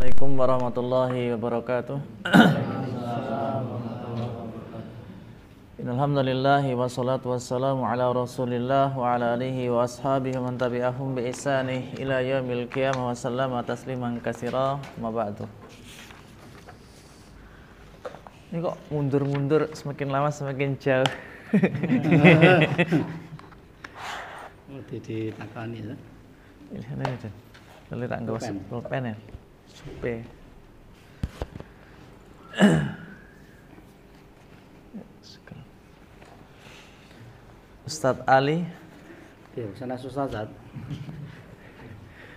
Assalamualaikum warahmatullahi wabarakatuh. Alhamdulillahi wassalatu wassalamu ala rasulillah wa ala alihi wa ashabihi man tabi'ahum bi isanih ila yawmil qiyamah wa sallama tasliman kasira ma ba'du. Ini kok mundur-mundur semakin lama semakin jauh. Mau ya. Ini Lalu tak pulpen ya. Supe. Ustadz Ali. Ya, sana Zat.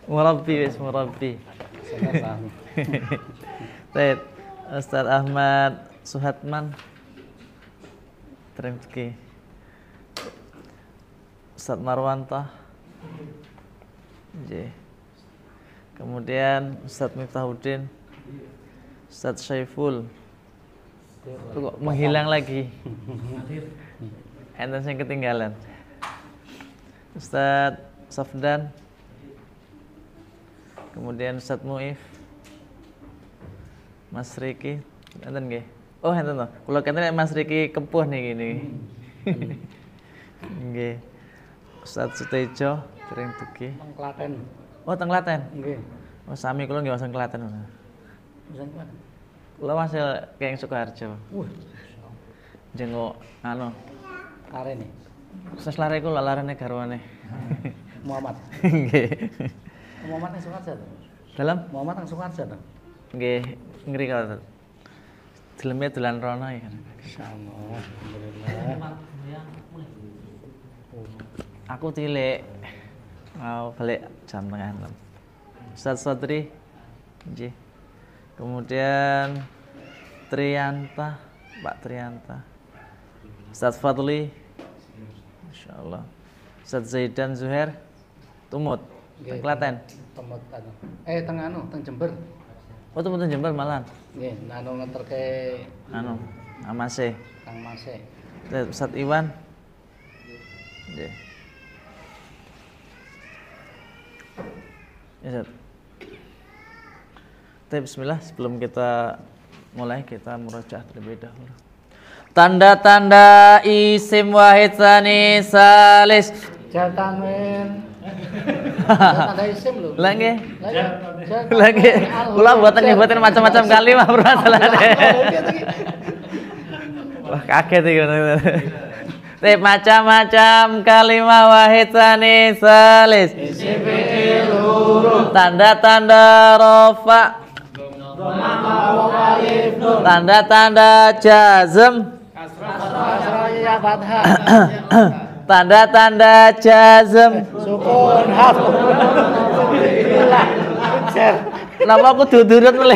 Murabbi wis murabbi. Baik, Ustaz Ahmad Suhatman. Terima kasih. Ustaz Marwanta. Jeh kemudian Ustadz Miftahuddin Ustadz Syaiful itu kok menghilang lagi enten yang ketinggalan Ustadz Safdan kemudian Ustadz Muif Mas Riki enten gak? oh enten tuh kalau enten Mas Riki kepuh nih gini Gak. Ustadz Sutejo, Kering Tuki. Mengklaten Oh, teng Klaten. Nggih. Oh, sami kula nggih wonten Klaten. Wonten Klaten. Kula wasil Keng Sukoharjo. Wah. Jenguk anu arene. Ses lare kula larane garwane. Muhammad. Nggih. Muhammad nang Sukoharjo. Dalam? Muhammad nang Sukoharjo to. Nggih, ngri kalau. Jeleme dolan rono ya. Insyaallah. Aku cilik mau balik jam tengah enam Ustaz Satri, Ji. kemudian Trianta Pak Trianta Ustaz Fadli Masya Allah Ustaz Zaidan Zuhair Tumut Teng Klaten Tumut Eh tengah anu, teng Jember Oh Tumut teng Jember malan Nggih, anu ngeter ke anu Amase Kang Mase Ustaz Iwan Nggih Ya, Tapi bismillah sebelum kita mulai kita murajaah terlebih dahulu. Tanda-tanda isim wahid sani salis. Jatamin. Tanda isim lho. Lagi. Lagi. Iya. Kula buatan nyebutin macam-macam kali mah bro iya, iya, Wah kaget iki. Sip macam-macam kalimah wahid sani salis. Tanda-tanda rofa. Tanda-tanda jazm. Tanda-tanda jazm. Sukun hafun. aku dudurut mulai.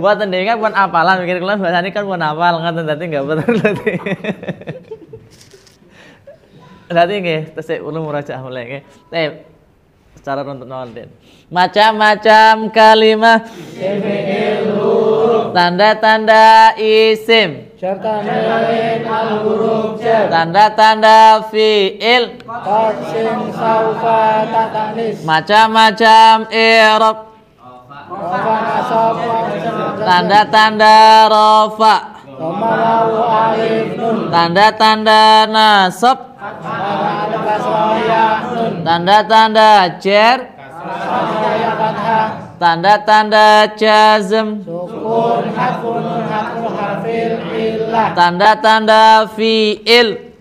Buat tendingan buat apalan mikir kalian ini kan buat apal ngoten dadi enggak betul dadi berarti nggih tesik ulun murajaah mulai nggih eh secara runtut nonton macam-macam kalimah tanda-tanda isim Tanda-tanda fi'il Macam-macam i'rab Tanda-tanda rofa Tanda-tanda nasab Tanda-tanda cer Tanda-tanda jazm Tanda-tanda fi'il Tanda-tanda fi'il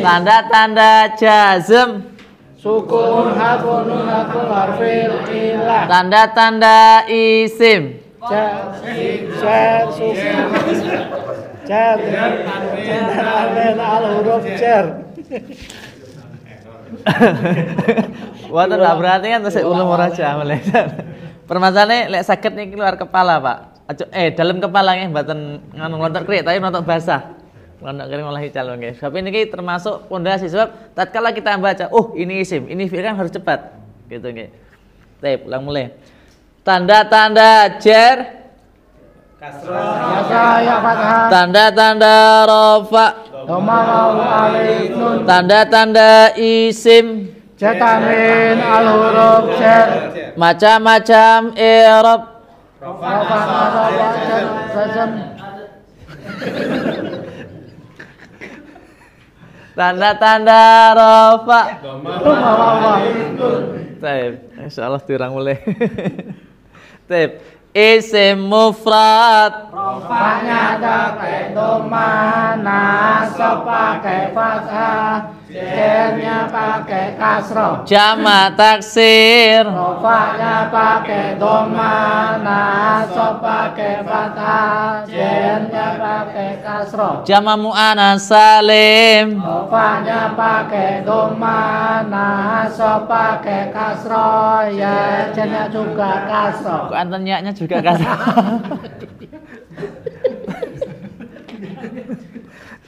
Tanda-tanda jazm Sukun hakun harfil ilah. Tanda-tanda isim. Cat, cat, sukun. al huruf Wah itu berarti kan Permasalahan lek saged kepala, Pak. eh dalam kepala nih, mboten nganu lontok krik tapi lontok basah. Pondok kering malah calon guys. Sebab ini termasuk pondasi sebab tatkala kita baca, oh ini isim, ini fi'il kan harus cepat. Gitu nih. Tep, ulang mulai. Tanda-tanda jer Tanda-tanda rofa. Tanda-tanda isim. Cetamin al huruf Macam-macam i'rab. Tanda-tanda rofa. Taib. Allah tirang mulai. Taib. Isim mufrad. Rofanya ada kedomana, sok pakai fathah. Jailnya pakai kasro, Jama taksir. Rofanya pakai doma. Nasob pakai fathah. Jailnya pakai kasro, Jama mu'ana salim. Rofanya pakai doma. Nasob pakai kasro, ya Jailnya juga kasro. Antonyaknya juga kasro.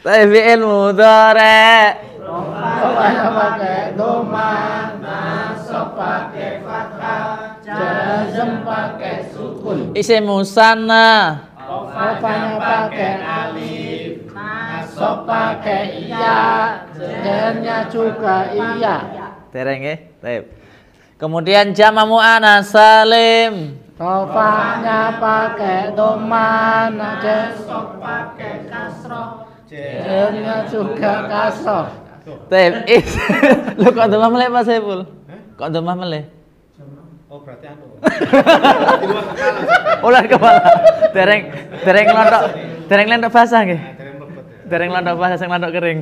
Tapi ilmu dorek pakai doma nasab pakai fathah jazm pakai sukun isim musanna pakai alif Nasab pakai iya Jennya juga iya Tereng ya? Kemudian jama mu'ana salim. Rofanya pakai doman, jesok pakai kasroh. Jennya juga kasroh is eh, lu kok demah meleh Pak Saiful? Kok demah meleh? Oh berarti anu. Ular kepala. Dereng dereng lontok. Dereng lontok basah nggih. Ah, ya. Dereng lontok basah sing lontok kering.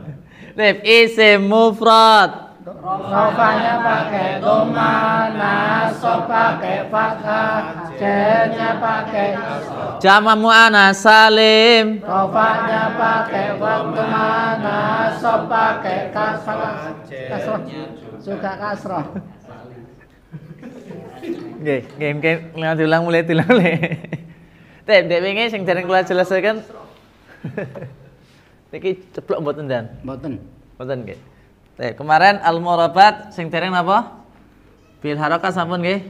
Taip, is mufrad. Rofahnya pakai doma, nasab pakai fathah, jernya pakai Jama mu'ana salim Rofahnya pakai waktu mana Sob pakai kasrah Kasrah Juga kasrah game, game game lewat mulai tulang mulai. Tep, dek begini, sing cari keluar selesaikan. Niki ceplok button dan? Button, button, nggih kemarin al murabat sing tereng apa? Bil harokat sampun nggih.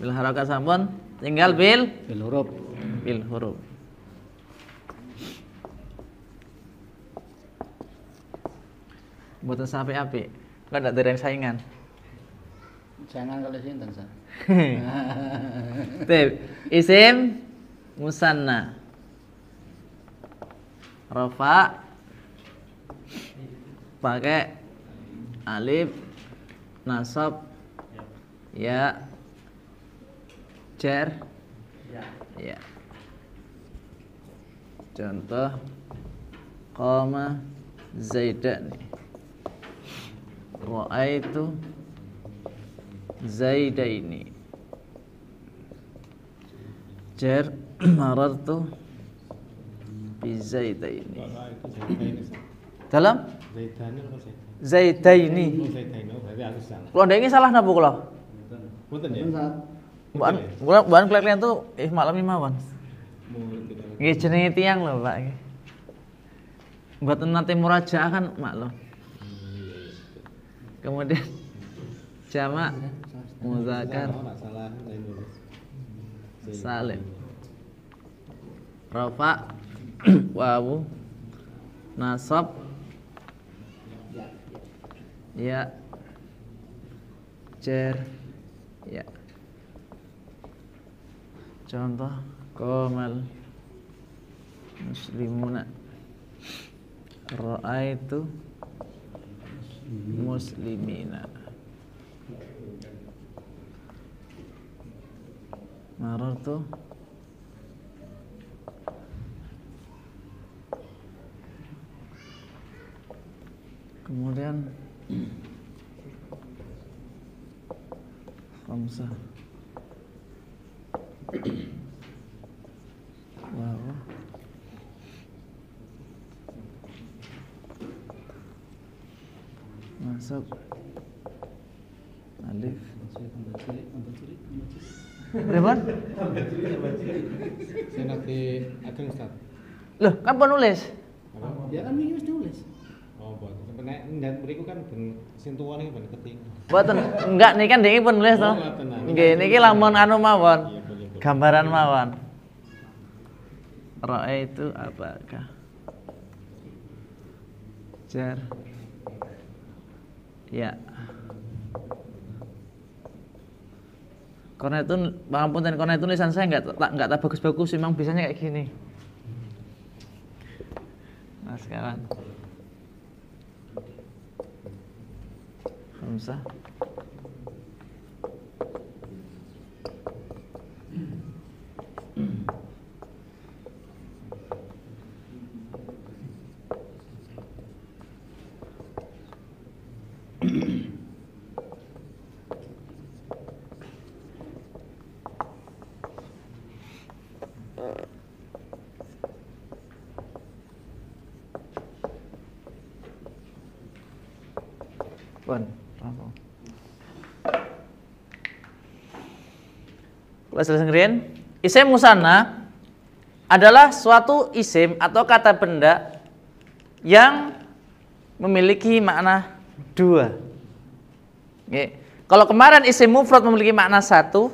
Bil harokat sampun tinggal bil bil huruf. Bil huruf. Mboten sampai api, Kok ndak tereng saingan. Jangan kalau sini tansa. Teh, isim musanna. Rafa pakai alif nasab ya cer ya contoh koma zaidan ini zaidaini jar marartu bi zaidaini dalam Zaitaini. Oh, oh, Kalau ada ini salah napa kula? Mboten ya. Bukan, bukan, bukan kalian tuh eh malam ini mawon. Nggih jenenge tiang lho, Pak. Buat nanti muraja kan maklum. Kemudian jamak muzakar oh, salim. Rafa wawu nasab ya cer ya contoh komal muslimuna ra'aitu muslimina marartu kemudian wow masuk alif Saya nanti akan Ustaz. Loh, ya, kan penulis? Ya nek kan enggak nih kan dia pun nulis Oke, oh, nah. ini niki lamun anu mawon. Iya, Gambaran mawon. Roe itu apakah? Jar. Ya. Karena itu, maafkan dan karena itu tulisan saya nggak nggak tak bagus-bagus, memang biasanya kayak gini. Nah sekarang. 감사. Sendirian, isim musana adalah suatu isim atau kata benda yang memiliki makna dua. Oke. Kalau kemarin isim mufrad memiliki makna satu,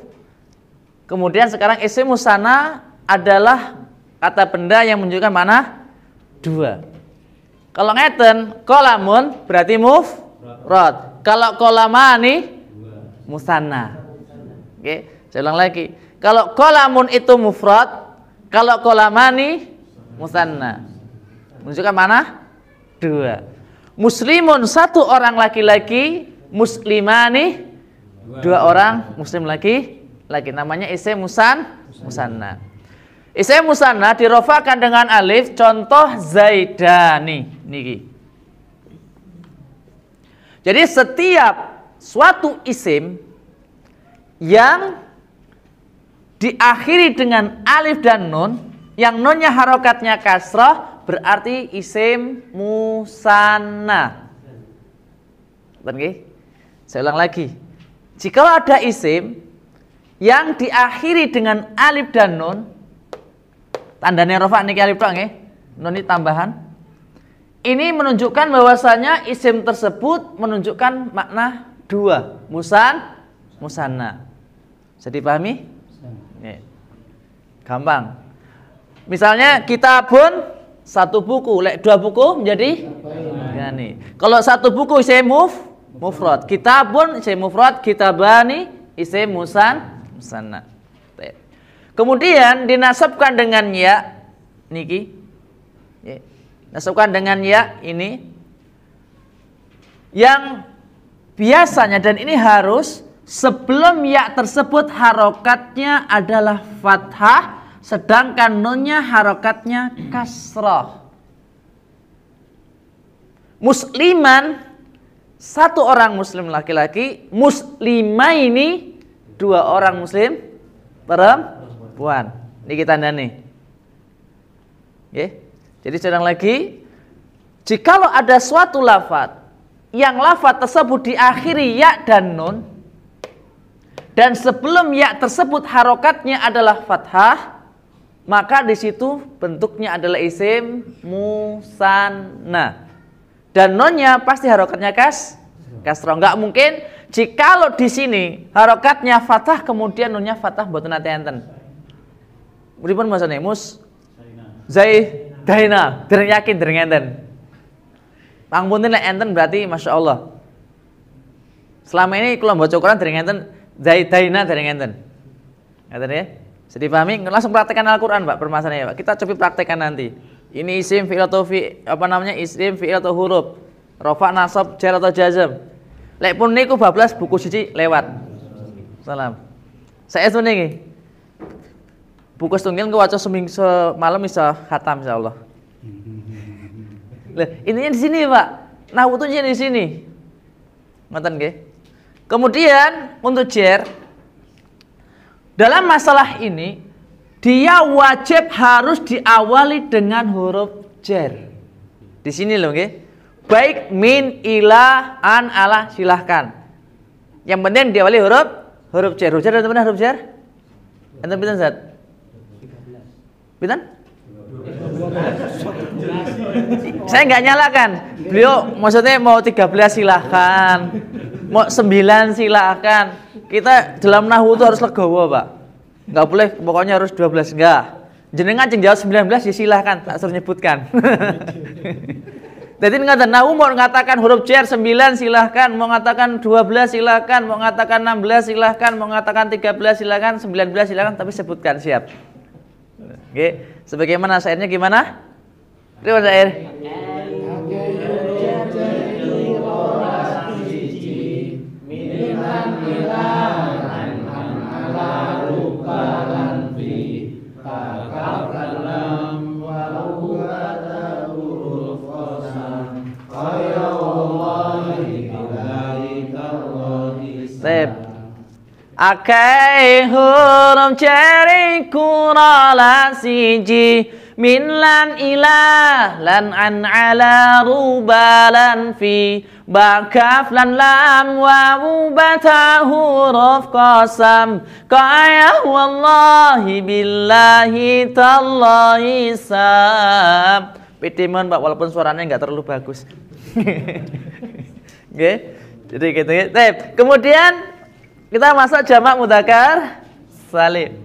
kemudian sekarang isim musana adalah kata benda yang menunjukkan makna dua. Kalau ngeten, kolamun berarti mufrad. Kalau kolamani musana. Oke. Saya ulang lagi. Kalau kolamun itu mufrad, kalau kolamani musanna. Menunjukkan mana? Dua. Muslimun satu orang laki-laki, muslimani dua orang muslim lagi lagi namanya isim musan musanna. Isim musanna dirofakan dengan alif contoh zaidani niki. Jadi setiap suatu isim yang diakhiri dengan alif dan nun yang nunnya harokatnya kasroh berarti isim musana. musanna. Saya ulang lagi. Jika ada isim yang diakhiri dengan alif dan nun, tandanya rofa niki alif doang nggih. Nun ini tambahan. Ini menunjukkan bahwasanya isim tersebut menunjukkan makna dua, musan, musana. Jadi pahami? Gampang. Misalnya kita pun satu buku, lek dua buku menjadi ya Kalau satu buku isim muf, mufrad. pun isim mufrad, bani isim musan, musanna. Kemudian dinasabkan dengan ya niki. Ya. Nasabkan dengan ya ini yang biasanya dan ini harus Sebelum ya tersebut harokatnya adalah fathah, sedangkan nunnya harokatnya kasroh. Musliman satu orang muslim laki-laki, muslima ini dua orang muslim perempuan. Ini kita tanda nih. Oke. Jadi sedang lagi, jikalau ada suatu lafat yang lafat tersebut diakhiri ya dan nun, dan sebelum ya tersebut harokatnya adalah fathah, maka di situ bentuknya adalah isim musanna. Dan nonnya pasti harokatnya kas kasro. Enggak mungkin jikalau di sini harokatnya fathah kemudian nonnya fathah buat nanti enten. Beripun maksudnya mus zai daina dereng yakin dereng enten. Pangpunten enten berarti masya Allah. Selama ini kalau baca Quran dereng enten zaitaina dari ngenten. Ngeten ya? Sedih dipahami? Langsung praktekan Al-Qur'an, Pak, permasalahannya, Pak. Kita coba praktekan nanti. Ini isim fi'il atau fi apa namanya? Isim fi'il atau huruf. Rofa nasab jar atau jazam. Lek pun niku bablas buku siji lewat. Salam. Saya itu nih. Buku setunggal gue waca seminggu semalam bisa khatam insya Allah. Lah, intinya di sini, Pak. Nah, utuhnya di sini. Ngatain nggih. Kemudian untuk Jer, dalam masalah ini dia wajib harus diawali dengan huruf Jer. Di sini loh, okay? baik min, ilah an, ala silahkan. Yang penting diawali huruf huruf Jer. Huruf Jer, atau mana huruf Jer? Ada pinten zat? Bintan? Saya nggak nyalakan. Beliau maksudnya mau 13 silahkan mau sembilan silakan kita dalam nahu itu harus legowo pak nggak boleh pokoknya harus dua belas, enggak jenengan jeng jawab 19 ya silahkan tak suruh nyebutkan jadi ngata nahu mau mengatakan huruf jar sembilan silakan mau mengatakan belas silakan mau mengatakan belas silakan mau mengatakan 13 silahkan, belas silakan tapi sebutkan siap. Oke, okay. sebagaimana syairnya gimana? Terima syair. Akai huruf cari kurala siji Min lan ilah lan an ala lan fi Bakaf lan lam wawu bata huruf qasam Kaya wallahi billahi tallahi sab Pitiman pak walaupun suaranya nggak terlalu bagus Oke, okay. jadi gitu ya. Kemudian kita masuk jamak mudakar salim.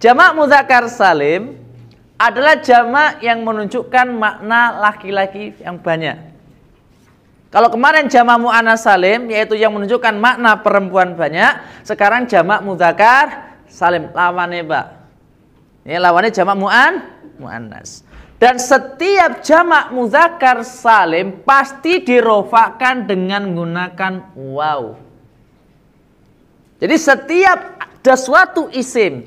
Jamak mudakar salim adalah jamak yang menunjukkan makna laki-laki yang banyak. Kalau kemarin jamak mu'ana salim yaitu yang menunjukkan makna perempuan banyak, sekarang jamak mudakar salim lawannya pak. Ini lawannya jamak mu'an mu'annas. Dan setiap jamak muzakar salim pasti dirofakkan dengan menggunakan waw. Jadi setiap ada suatu isim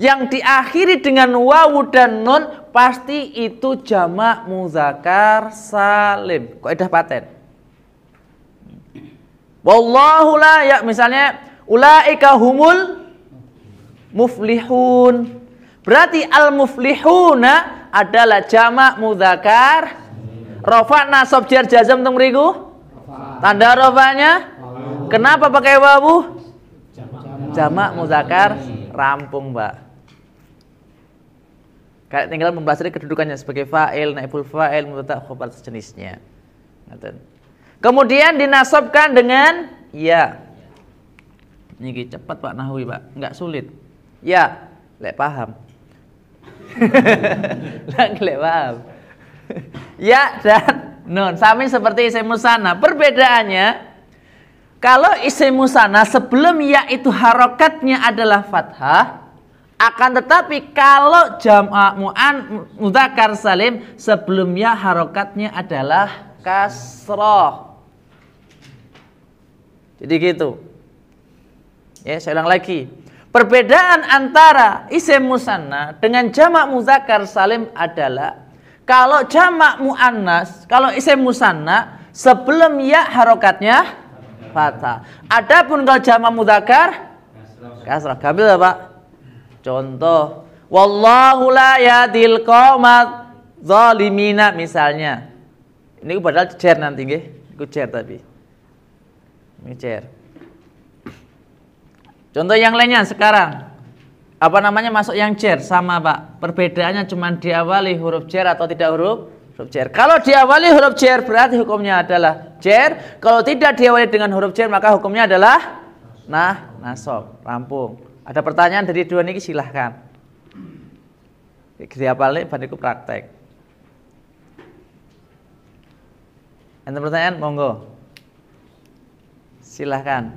yang diakhiri dengan wawu dan nun pasti itu jamak muzakar salim. Kok Kaidah paten. Wallahu la ya misalnya ulaika humul muflihun. Berarti al muflihuna adalah jamak muzakar. Rofa nasab jar jazam teng Tanda rofanya? Kenapa pakai wawu? jamak ah. muzakar rampung, Mbak. Kayak tinggal mempelajari kedudukannya sebagai fa'il, naibul fa'il, mubtada, khobar sejenisnya. Kemudian dinasobkan dengan ya. Ini cepat Pak Nahwi, Pak. nggak sulit. Ya, lek paham. lek paham. ya dan non Sami seperti isim musana Perbedaannya kalau isim musana sebelum ya itu harokatnya adalah fathah, akan tetapi kalau jamak mu'an mutakar salim sebelumnya harokatnya adalah kasroh. Jadi gitu. Ya, saya ulang lagi. Perbedaan antara isim musanna dengan jamak mudzakkar salim adalah kalau jamak muannas, kalau isim musanna sebelum ya harokatnya fathah. Adapun kalau jama mudzakkar kasrah. Gampil ya, Pak? Contoh, wallahu la yahdil qaumat zalimina misalnya. Ini padahal share nanti nggih. Gue share tapi. Ini share. Contoh yang lainnya sekarang. Apa namanya masuk yang cer sama Pak? Perbedaannya cuma diawali huruf cer atau tidak huruf huruf jer. Kalau diawali huruf jar berarti hukumnya adalah jar. Kalau tidak diawali dengan huruf jar maka hukumnya adalah nah, nasab rampung. Ada pertanyaan dari dua niki silahkan. Diapali bandiku praktek. Ada pertanyaan? Monggo. Silahkan.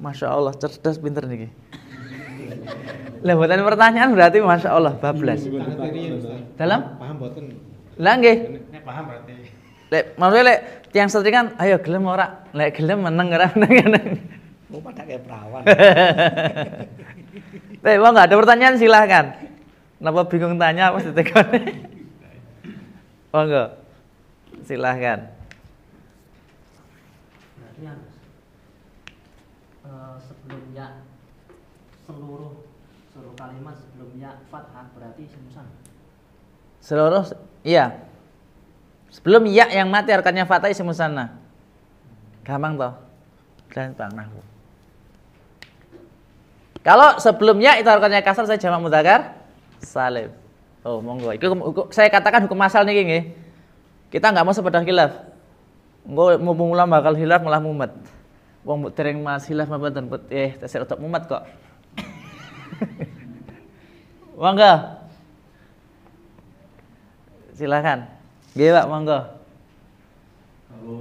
Masya Allah, cerdas pinter nih. Lah buatan pertanyaan berarti masya Allah bablas. Iya, Dalam? Paham buatan. Lah nggih. Nek paham berarti. Lek maksudnya lek tiang kan ayo gelem ora? Lek gelem meneng ora meneng. Oh padha kayak perawan. Lek wong nggak ada pertanyaan silahkan. napa bingung tanya apa setrikan? Monggo. Silahkan. fathah berarti semusan. Seluruh iya. Sebelum ya yang mati harakatnya fathah isim musanna. Gampang toh? Dan bang nahwu. Kalau sebelumnya itu harganya kasar saya jamak mudzakkar salim. Oh, monggo. iku, saya katakan hukum asal niki nggih. Kita nggak mau sepeda khilaf. mau mengulam bakal hilaf malah mumet. Wong dereng mas hilaf mboten eh tesir otak mumet kok. Monggo. Silakan. Nggih, Pak, monggo. Kalau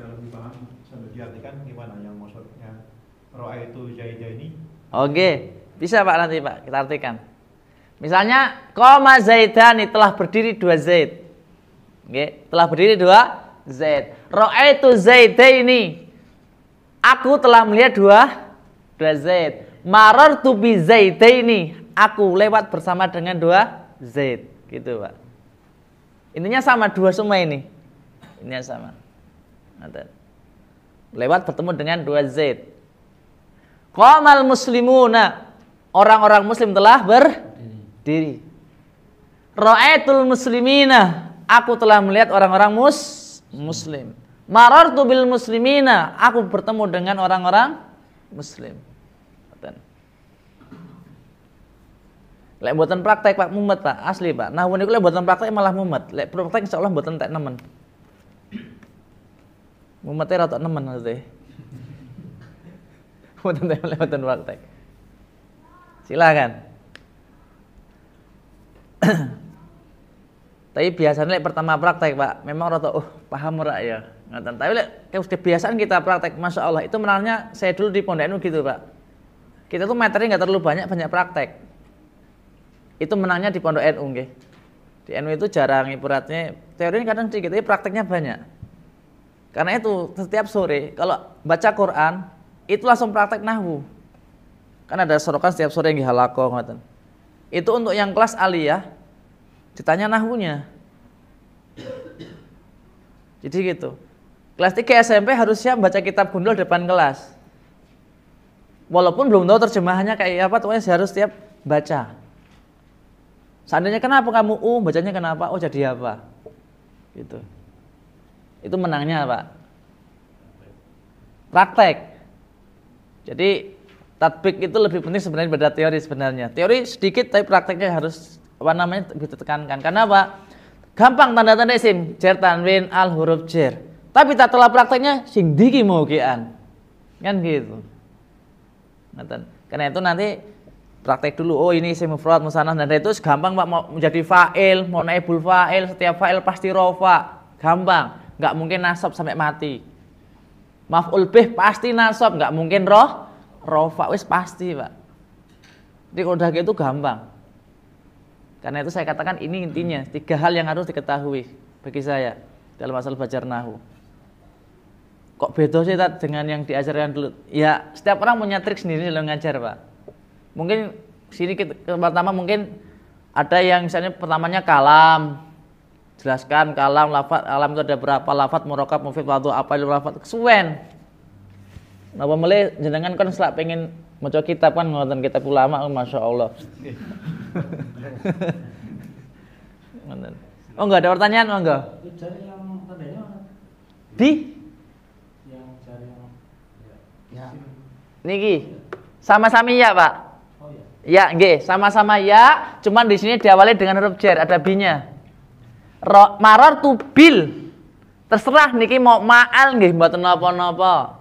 dalam Saya sambil diartikan gimana yang maksudnya roa itu jaida ini? Oke, bisa Pak nanti Pak kita artikan. Misalnya koma zaidani telah berdiri dua zaid. Oke, telah berdiri dua zaid. Roa itu ini. Aku telah melihat dua dua zaid. Maror tu bi zaidaini aku lewat bersama dengan dua Z gitu pak intinya sama dua semua ini yang sama lewat bertemu dengan dua Z Qamal muslimuna orang-orang muslim telah berdiri Ra'aitul muslimina aku telah melihat orang-orang mus muslim Marartu bil muslimina aku bertemu dengan orang-orang muslim Lek buatan praktek pak mumet pak asli pak. Nah niku lek buatan praktek malah mumet. Lek praktek insya Allah buatan tak nemen. Mumetnya rata nemen nanti. Buatan tak buatan praktek. Silakan. Tapi biasanya lek pertama praktek pak, memang rata oh paham ora ya. Ngatan. Tapi lek kebiasaan kita praktek, masya Allah itu menariknya saya dulu di pondok gitu pak. Kita tuh materi nggak terlalu banyak banyak praktek itu menangnya di pondok NU nggih. Di NU itu jarang ibaratnya teorinya kadang sedikit tapi prakteknya banyak. Karena itu setiap sore kalau baca Quran itu langsung praktek nahwu. Kan ada sorokan setiap sore yang halako ngoten. Itu untuk yang kelas aliyah ditanya nahwunya. Jadi gitu. Kelas 3 SMP harus siap baca kitab gundul depan kelas. Walaupun belum tahu terjemahannya kayak apa, pokoknya harus setiap baca. Seandainya kenapa kamu U, uh, bacanya kenapa? Oh jadi apa? Gitu. Itu menangnya apa? Praktek. Jadi tatbik itu lebih penting sebenarnya daripada teori sebenarnya. Teori sedikit tapi prakteknya harus apa namanya lebih ditekankan. Karena apa? Gampang tanda-tanda isim, jer tanwin al huruf jer. Tapi tak telah prakteknya sing diki mau Kan gitu. Karena itu nanti praktek dulu oh ini isim mufrad musanna dan itu gampang Pak mau menjadi fa'il mau naibul fa'il setiap fa'il pasti rofa gampang nggak mungkin nasab sampai mati maf'ul bih pasti nasab nggak mungkin roh rofa wis pasti Pak jadi kalau udah gitu gampang karena itu saya katakan ini intinya tiga hal yang harus diketahui bagi saya dalam masalah belajar nahu kok beda sih dengan yang diajarkan dulu ya setiap orang punya trik sendiri dalam ngajar pak mungkin sini kita, pertama mungkin ada yang misalnya pertamanya kalam jelaskan kalam lafat alam itu ada berapa lafat murokab mufid wadu apa itu lafat suwen Napa mulai jenengan kan selak pengen maca kitab kan ngoten kitab ulama oh, Masya Allah. oh enggak ada pertanyaan oh enggak? Di? Yang cari yang... Ya. Niki. Sama-sama ya, Pak. Ya, nggih, sama-sama ya, cuman di sini diawali dengan huruf jar, ada b-nya. Maror bil. Terserah niki mau maal nggih mboten napa-napa.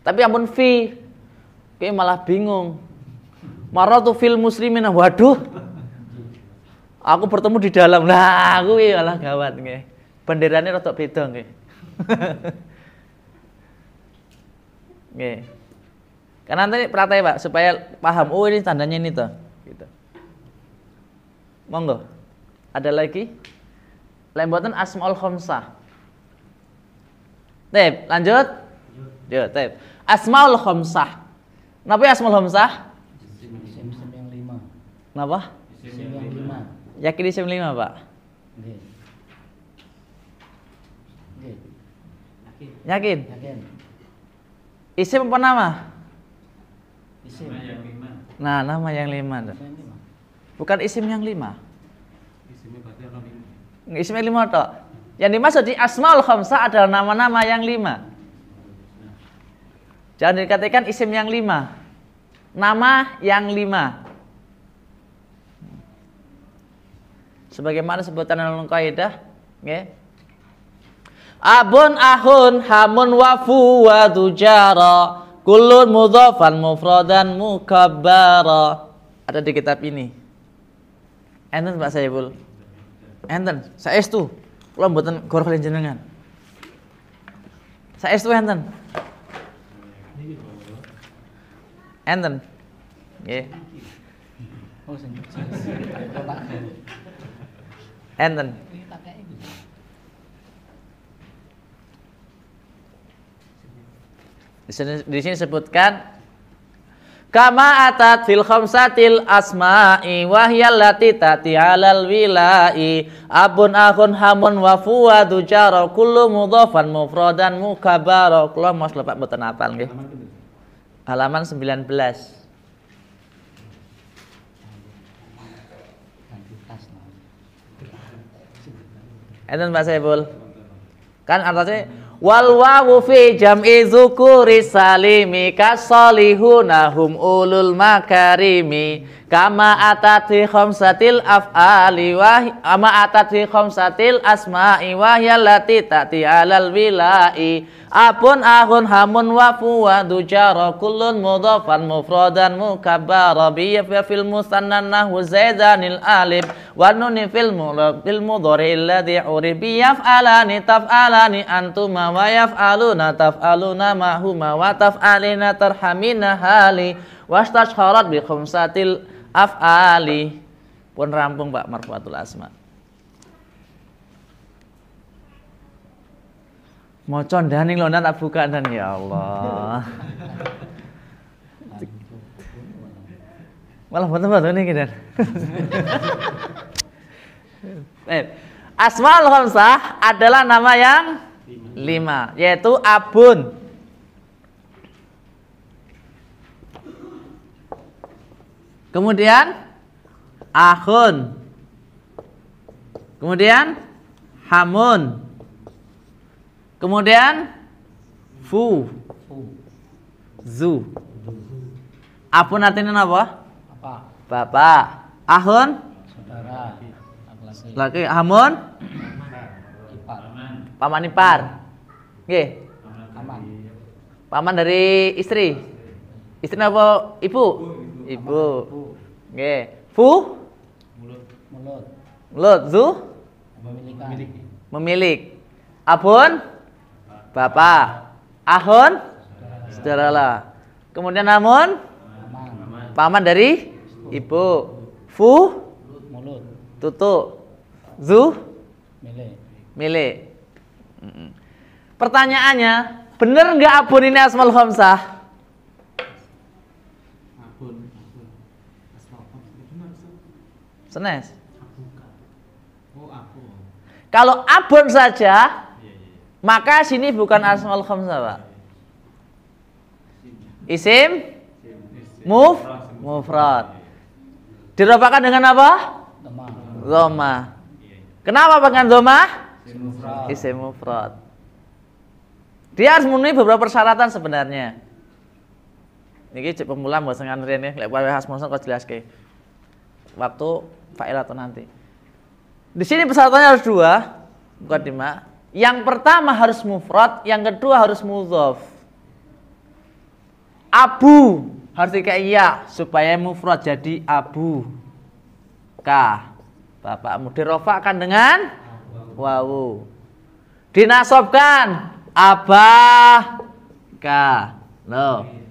Tapi ampun fi. Ki malah bingung. Maror tu fil muslimin. Waduh. Aku bertemu di dalam. Lah, aku malah gawat nggih. Benderane rada beda nggih. nggih. Karena nanti praktek pak supaya paham. Oh ini tandanya ini tuh. Gitu. Monggo. Ada lagi? Lembutan asmaul khomsah. Tep, lanjut. Yo, tep. Asmaul khomsah. Kenapa ya asmaul khomsah? Isim yang lima. Kenapa? Isim yang lima. Yakin isim lima pak? Yakin. Yakin. Yakin. Yakin. Isim apa nama? Isim. Nama yang ya. lima. Nah, nama yang lima. Isim yang lima. Bukan isim yang lima. Isim berarti yang lima. yang lima Yang dimaksud di asmaul khamsah adalah nama-nama yang lima. Jangan dikatakan isim yang lima. Nama yang lima. Sebagaimana sebutan dalam kaidah, ya. Abun ahun hamun wafu wa tujara Kulun mudhafan mufradan mukabbara. Ada di kitab ini. Enten Pak Saiful. Enten, saya estu. kalau mboten gorok kalian jenengan. Saya estu enten. Enten. ya. Enten. Di sini, di sini disebutkan Kama atat fil khamsatil asma'i wahyal lati tati alal wilai abun akhun hamun wa fuadu jaro kullu mudhafan mufradan mukabaro kula mos lepak mboten apal nggih halaman 19 Enten Pak Saiful. Kan artinya wal wawu fi jam'i dzukuri salimi kasolihunahum ulul makarimi Kama atati khamsatil af'ali wa ama atati khamsatil asma'i wa yallati tati alal wilai apun ahun hamun wa fuwadu jara kullun mudhafan mufradan mukabbara bi fil musanna nahwu zaidanil alif wa nuni fil fil mudhari alladhi uribi yaf'alani taf'alani antuma wa yaf'aluna taf'aluna ma huma wa taf'alina tarhamina hali wastashharat bi khamsatil af'ali. Pun rampung Pak Marfuatul Asma. Mau daning lo tak buka dan ya Allah. Malah betul-betul nih dan. Eh, Asmaul Khamsah adalah nama yang lima, yaitu abun, Kemudian ahun. Kemudian hamun. Kemudian fu. Zu. Apun artinya apa? Bapak. Bapak. Ahun? Saudara. Laki. Hamun? Paman ipar. Oke Paman. Paman dari istri. Istri apa ibu? Ibu. Nggih. Fu? Mulut. Mulut. Mulut. Zu? memiliki, Memilik. Memilik. Abun? Bapak. Ahun? Saudara lah. Kemudian namun? Paman. Paman dari? Ibu. Fu? Mulut. Tutu. Zu? Milik. Milik. Pertanyaannya, benar nggak abun ini asmal khamsah? Senes. Kalau abon saja, iya, iya. maka sini bukan hmm. asmaul khamsah, Pak. Iya, Isim, muf, mufrad. Dirobakan dengan apa? Zoma. Kenapa pakai zoma? Isim mufrad. Dia harus memenuhi beberapa persyaratan sebenarnya. Ini cek pemula buat sengan rian ya, Lepas wae khas monson waktu fa'il atau nanti. Di sini persyaratannya harus dua, dima. Yang pertama harus mufrad, yang kedua harus muzof. Abu harus kayak iya supaya mufrad jadi abu. K. mau dirofakkan dengan wawu. Dinasobkan abah k. Loh. No.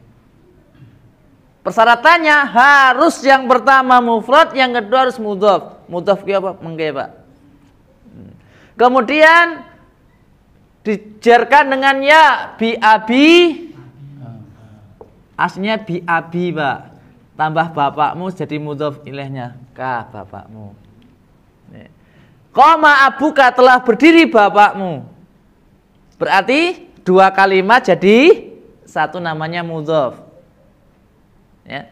Persyaratannya harus yang pertama mufrad, yang kedua harus mudhaf. Mudhaf ki apa? Mengge, Pak. Hmm. Kemudian dijarkan dengan ya bi abi aslinya bi abi, Pak. Tambah bapakmu jadi mudhaf ilahnya, Ka bapakmu. Koma abuka telah berdiri bapakmu. Berarti dua kalimat jadi satu namanya mudhaf. Ya.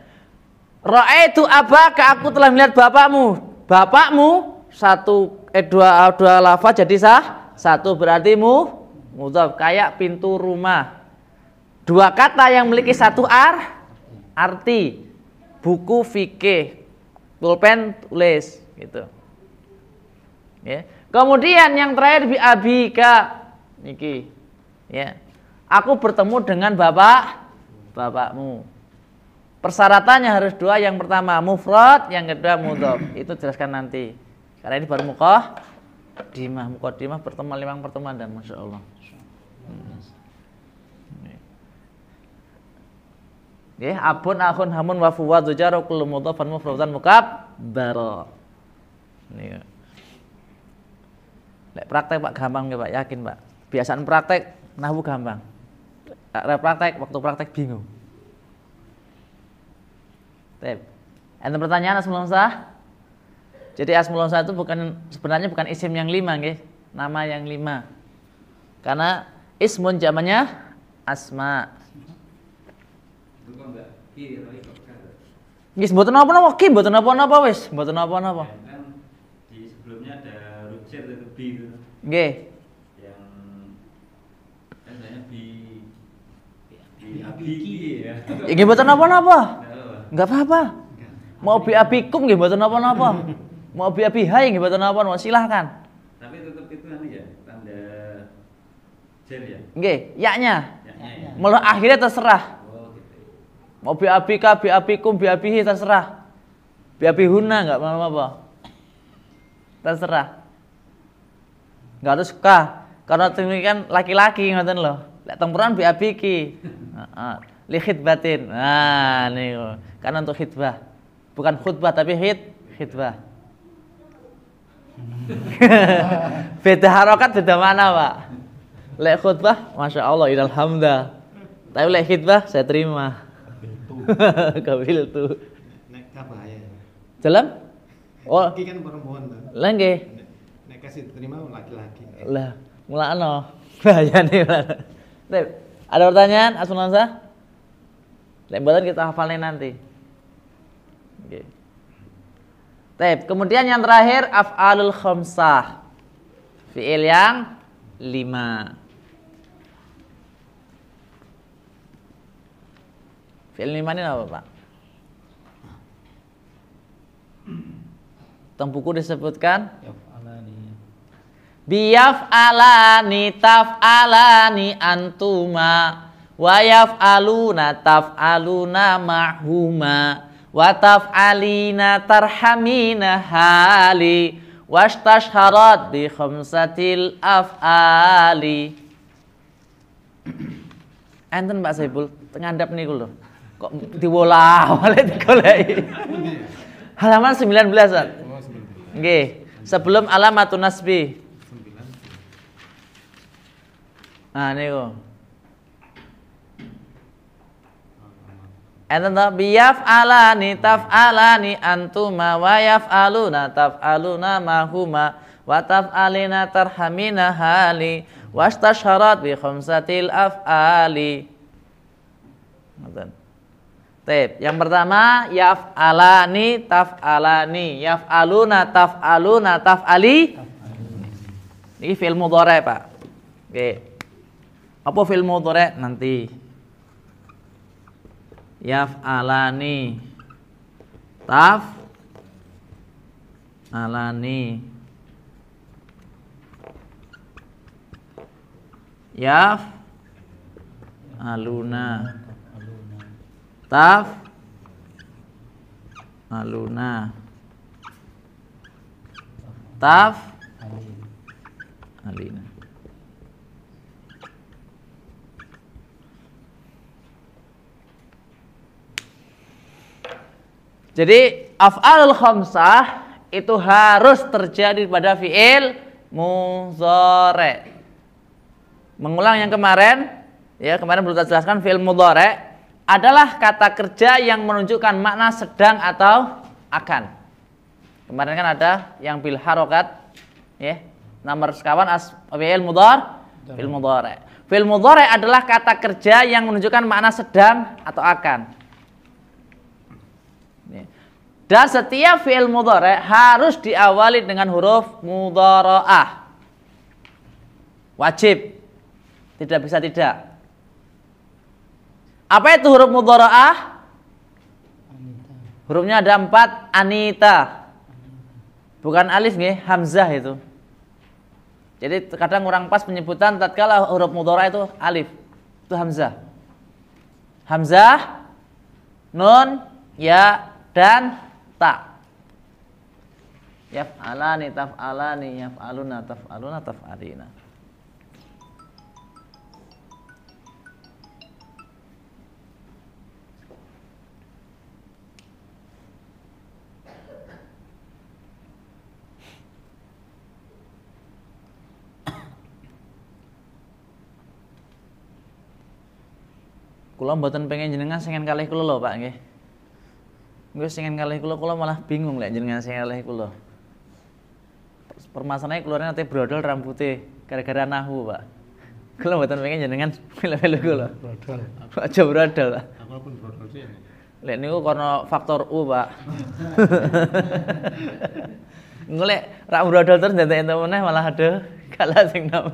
itu apa? aku telah melihat bapakmu. Bapakmu satu eh dua dua lafaz jadi sah. Satu berarti mu mudhaf kayak pintu rumah. Dua kata yang memiliki satu ar arti. Buku fikih. Pulpen tulis gitu. Ya. Kemudian yang terakhir bi abika niki. Ya. Aku bertemu dengan bapak bapakmu. Persyaratannya harus dua yang pertama mufrad, yang kedua mudhof. Itu jelaskan nanti. Karena ini baru mukoh dimah mukoh dimah pertemuan limang pertemuan dan masya Allah. Ya, abun akun hamun wa fuwadu jaru kullu mudhafan mufradan mukab baro. Nih. Ya. Lek praktek Pak gampang ya Pak, yakin Pak. Biasaan praktek nahwu gampang. Praktek waktu praktek bingung. Tep. Ada pertanyaan Asmul Husna? Jadi Asmul Husna itu bukan sebenarnya bukan isim yang lima, nggih. Nama yang lima. Karena ismun jamannya asma. Ya, nggih, buat apa napa Kim, mboten apa napa Wes, mboten apa napa iya, Kan di sebelumnya ada rujir itu bi itu. Yang kan saya bi bi abi ya. Nggih mboten napa-napa. Nah, Enggak apa-apa. Mau kum nggih mboten napa-napa. Mau hai nggih mboten napa-napa, silahkan. Tapi tetap itu anu ya, tanda jen ya. Nggih, yaknya. Yaknya. Ya. akhirnya terserah. Oh, gitu. mau BAB ka, Mau kum BAB hi terserah. huna enggak apa-apa. Terserah. Enggak harus ka. Karena ini kan laki-laki ngoten lho. Lek tempuran ki. Heeh li khidbatin. Nah, nih. Karena untuk khidbah. Bukan khutbah tapi hit khidbah. beda harokat beda mana, Pak? Lek khutbah, Masya Allah, inalhamda. Tapi lek khidbah, saya terima. Kabil tu. Nek bahaya. Dalam? Oh. Laki kan perempuan tuh. Lah Nek kasih terima laki-laki. Lah, mulakno. Bahaya nih, Pak. Ada pertanyaan, Asunansa? Nek kita hafalin nanti. Oke. Okay. Taip. Kemudian yang terakhir af'alul khamsah. Fi'il yang lima. Fi'il lima ini apa, Pak? Tentang buku disebutkan biaf alani taf alani antuma Wayaf aluna taf aluna ma'huma Wataf alina tarhamina hali Washtashharat bi khamsatil af'ali Enten Pak Saiful, ngandap nih lho Kok diwolah oleh digolei Halaman 19 Pak G. sebelum alamatun nasbi Nah niku Entah biyaf alani taf alani antuma wa yaf aluna taf aluna mahuma wa taf alina tarhamina hali stasharat bi khamsatil af'ali. Tep. Yang pertama yaf alani taf alani yaf aluna taf aluna taf ali. Ini fi'il mudhari, Pak. Oke. Apa fi'il mudhari nanti? Yaf alani, taf alani yaf aluna taf aluna taf alina Jadi afal khamsah itu harus terjadi pada fi'il muzore. Mengulang yang kemarin, ya kemarin belum jelaskan fi'il muzore adalah kata kerja yang menunjukkan makna sedang atau akan. Kemarin kan ada yang bil harokat, ya. Nomor sekawan as fi'il mudhar, fi'il mudhari. Fi'il mudhari adalah kata kerja yang menunjukkan makna sedang atau akan. Dan setiap fi'il mudhara harus diawali dengan huruf mudhara'ah. Wajib. Tidak bisa tidak. Apa itu huruf mudhara'ah? Hurufnya ada empat. Anita. Bukan alif nih, hamzah itu. Jadi kadang kurang pas penyebutan tatkala huruf mudhara'ah itu alif. Itu hamzah. Hamzah, nun, ya, dan ta yaf'alani taf'alani yaf'aluna taf'aluna taf'alina Kulo mboten pengen jenengan sengen kalih kulo lho Pak nggih gue singen ngalih kulo, kulo malah bingung lah jenengan sing ngalih kulo. permasalahannya keluarnya nanti brodol rambutnya gara-gara nahu pak kalau buatan pengen jenengan pilih melu kula brodol aja brodol pak aku pun brodol sih lek niku karena faktor U pak ngulek rak brodol terus dan ente meneh malah ada kalah sing nom.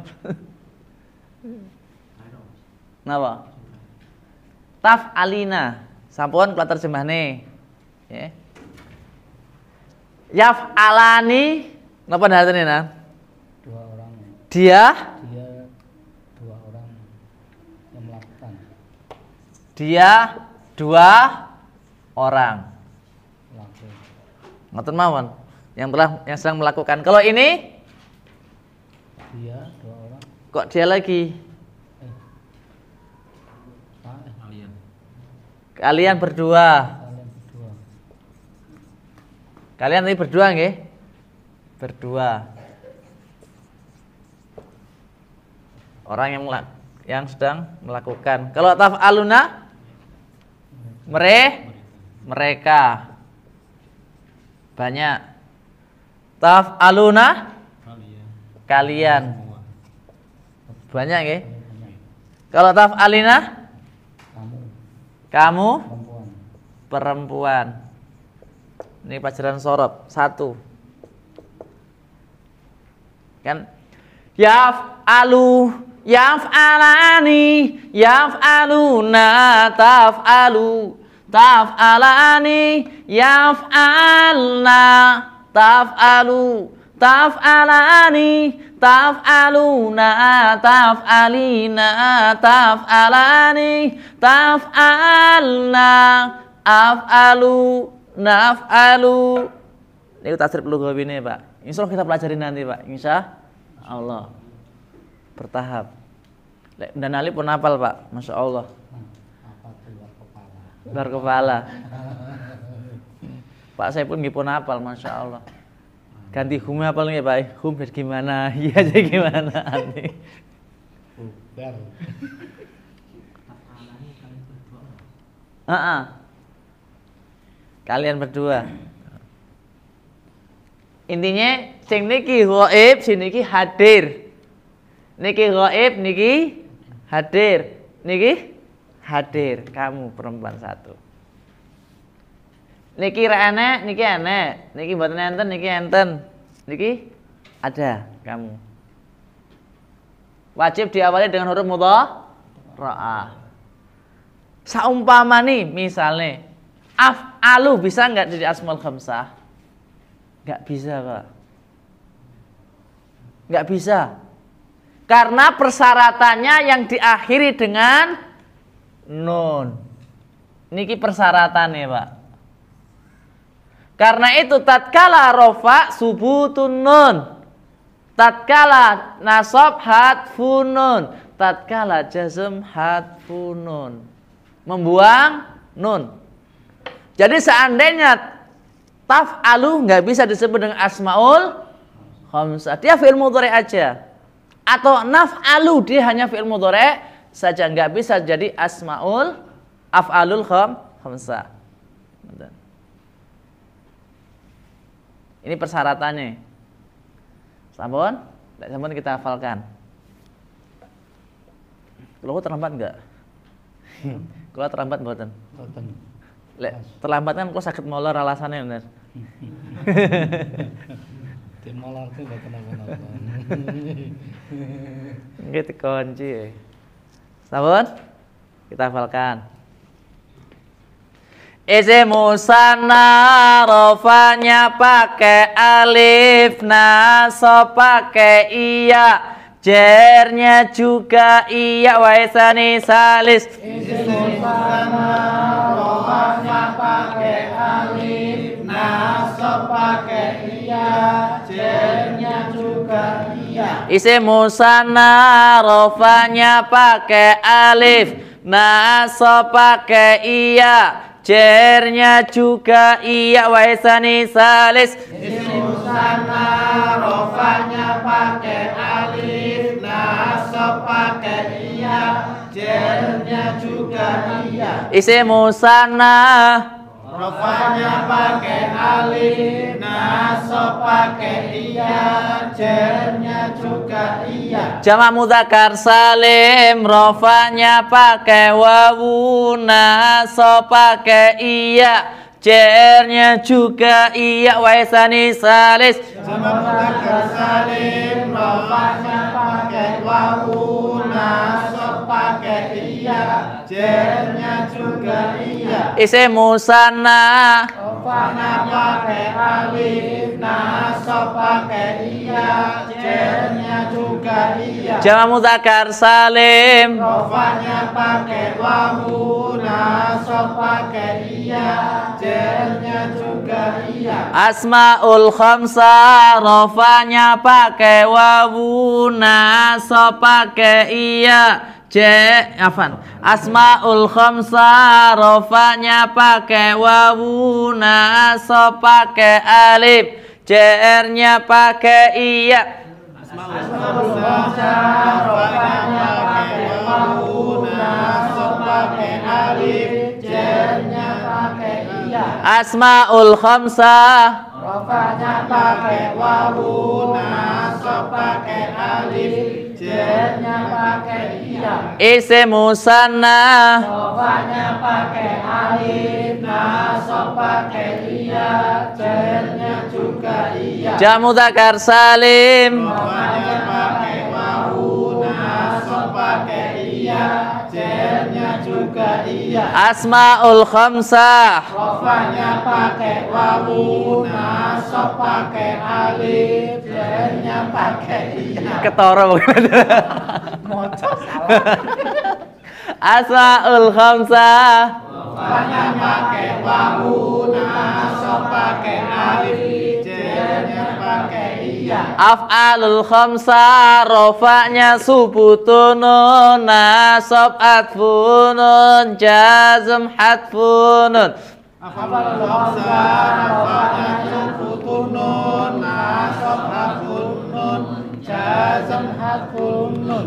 Napa? Taf Alina, sampun kula terjemahne. Ya. Yaf alani napa ini nah? Dua orang. Dia dia dua orang yang melakukan. Dia dua orang. Ngoten mawon yang telah yang sedang melakukan. Kalau ini dia dua orang. Kok dia lagi? Eh. eh. Kalian. Kalian berdua. Kalian tadi berdua nggih? Berdua. Orang yang yang sedang melakukan. Kalau Tauf aluna mere mereka banyak Tauf aluna kalian banyak nggih? Kalau taf alina kamu perempuan. perempuan. Ini pelajaran sorop satu. Kan? alu alu alani alani alna alu yaf'alani alani taf'alu aluna Taf alina Taf alani Taf alna Af alu naf'alu. Ini tasrif lugawi ini, Pak. Insya Allah kita pelajari nanti, Pak. Insya Allah. Bertahap. Dan Ali pun apal Pak. Masya Allah. Luar kepala. Pak saya pun pun apal Masya Allah. Ganti hum apa ya Pak? Hum gimana? Iya aja gimana? Bubar. ah. Kalian berdua. Intinya sing niki hoib sing niki hadir. Niki hoib niki hadir. Niki hadir kamu perempuan satu. Niki ra niki anak. Niki mboten enten, niki enten. Niki ada kamu. Wajib diawali dengan huruf mudhaf roa Saumpama nih misalnya af'alu bisa nggak jadi asmal khamsah? Nggak bisa, Pak. Nggak bisa. Karena persyaratannya yang diakhiri dengan nun. Niki persyaratannya, Pak. Karena itu tatkala rofa subutun nun. Tatkala nasab hatfun Tatkala jazm hat funun, Membuang nun. Jadi seandainya taf'alu nggak bisa disebut dengan asmaul khamsah. Dia fi'il mudhari aja. Atau naf'alu dia hanya fi'il mudhari saja nggak bisa jadi asmaul af'alul kham khamsah. Ini persyaratannya. Sampun? Sampun kita hafalkan. Kalau terlambat enggak? Hmm. Kalau terlambat buatan? Buatan. Lek terlambat kan kok sakit molor alasannya bener. Tim molor tuh gak kenapa-napa. Gitu kunci. Eh. Sabun? Kita hafalkan. Isi musana rofanya pakai alif naso pakai iya Jernya juga iya waisani salis Isim sama rohnya pakai alif Nasab pakai iya Jernya juga iya Isi musana rofanya pakai alif Nasab pakai iya Jernya juga iya wahai sani salis Ismu sana rofanya pakai alif Nasab pakai iya Jernya juga iya Isimu sana Rofanya pakai alif, naso pakai iya, cernya juga iya. Jamak mudakar salim, rofanya pakai wawu, naso pakai iya. Jernya juga iya waisani salis. Jamak mudzakkar salim, rofanya pakai wawu, nasab iya, pakai iya jernya juga iya isi musana opana pakai alif Nasab pakai iya Jernya juga iya Jama mutakar salim Rofanya pakai wawu Nasab pakai iya Jernya juga iya Asma'ul khamsa Rofanya pakai wawu Nasab pakai iya C afan asmaul khamsa rofanya pakai wawu naso pakai alif CR nya pakai iya asmaul khamsa rofanya pakai wawu naso pakai alif CR nya pakai iya asmaul khamsa Wafatnya pakai wawu nasab pakai alif Jernya pakai iya Isi musanna Wafatnya pakai alif Nasab pakai iya Jernya juga iya Jamu takar salim Wafatnya pakai wawu Nasab pakai iya Jairnya juga iya Asma'ul khamsah Rofanya pakai wawu Nasab pakai alif Jernya pakai iya Ketoro Mocok salah Asma'ul khamsah pakai wawuna so pakai alif jernya pakai iya af'alul khamsa rofaknya subutunun nasab atfunun jazm hatfunun af'alul khamsa rofaknya subutunun nasab atfunun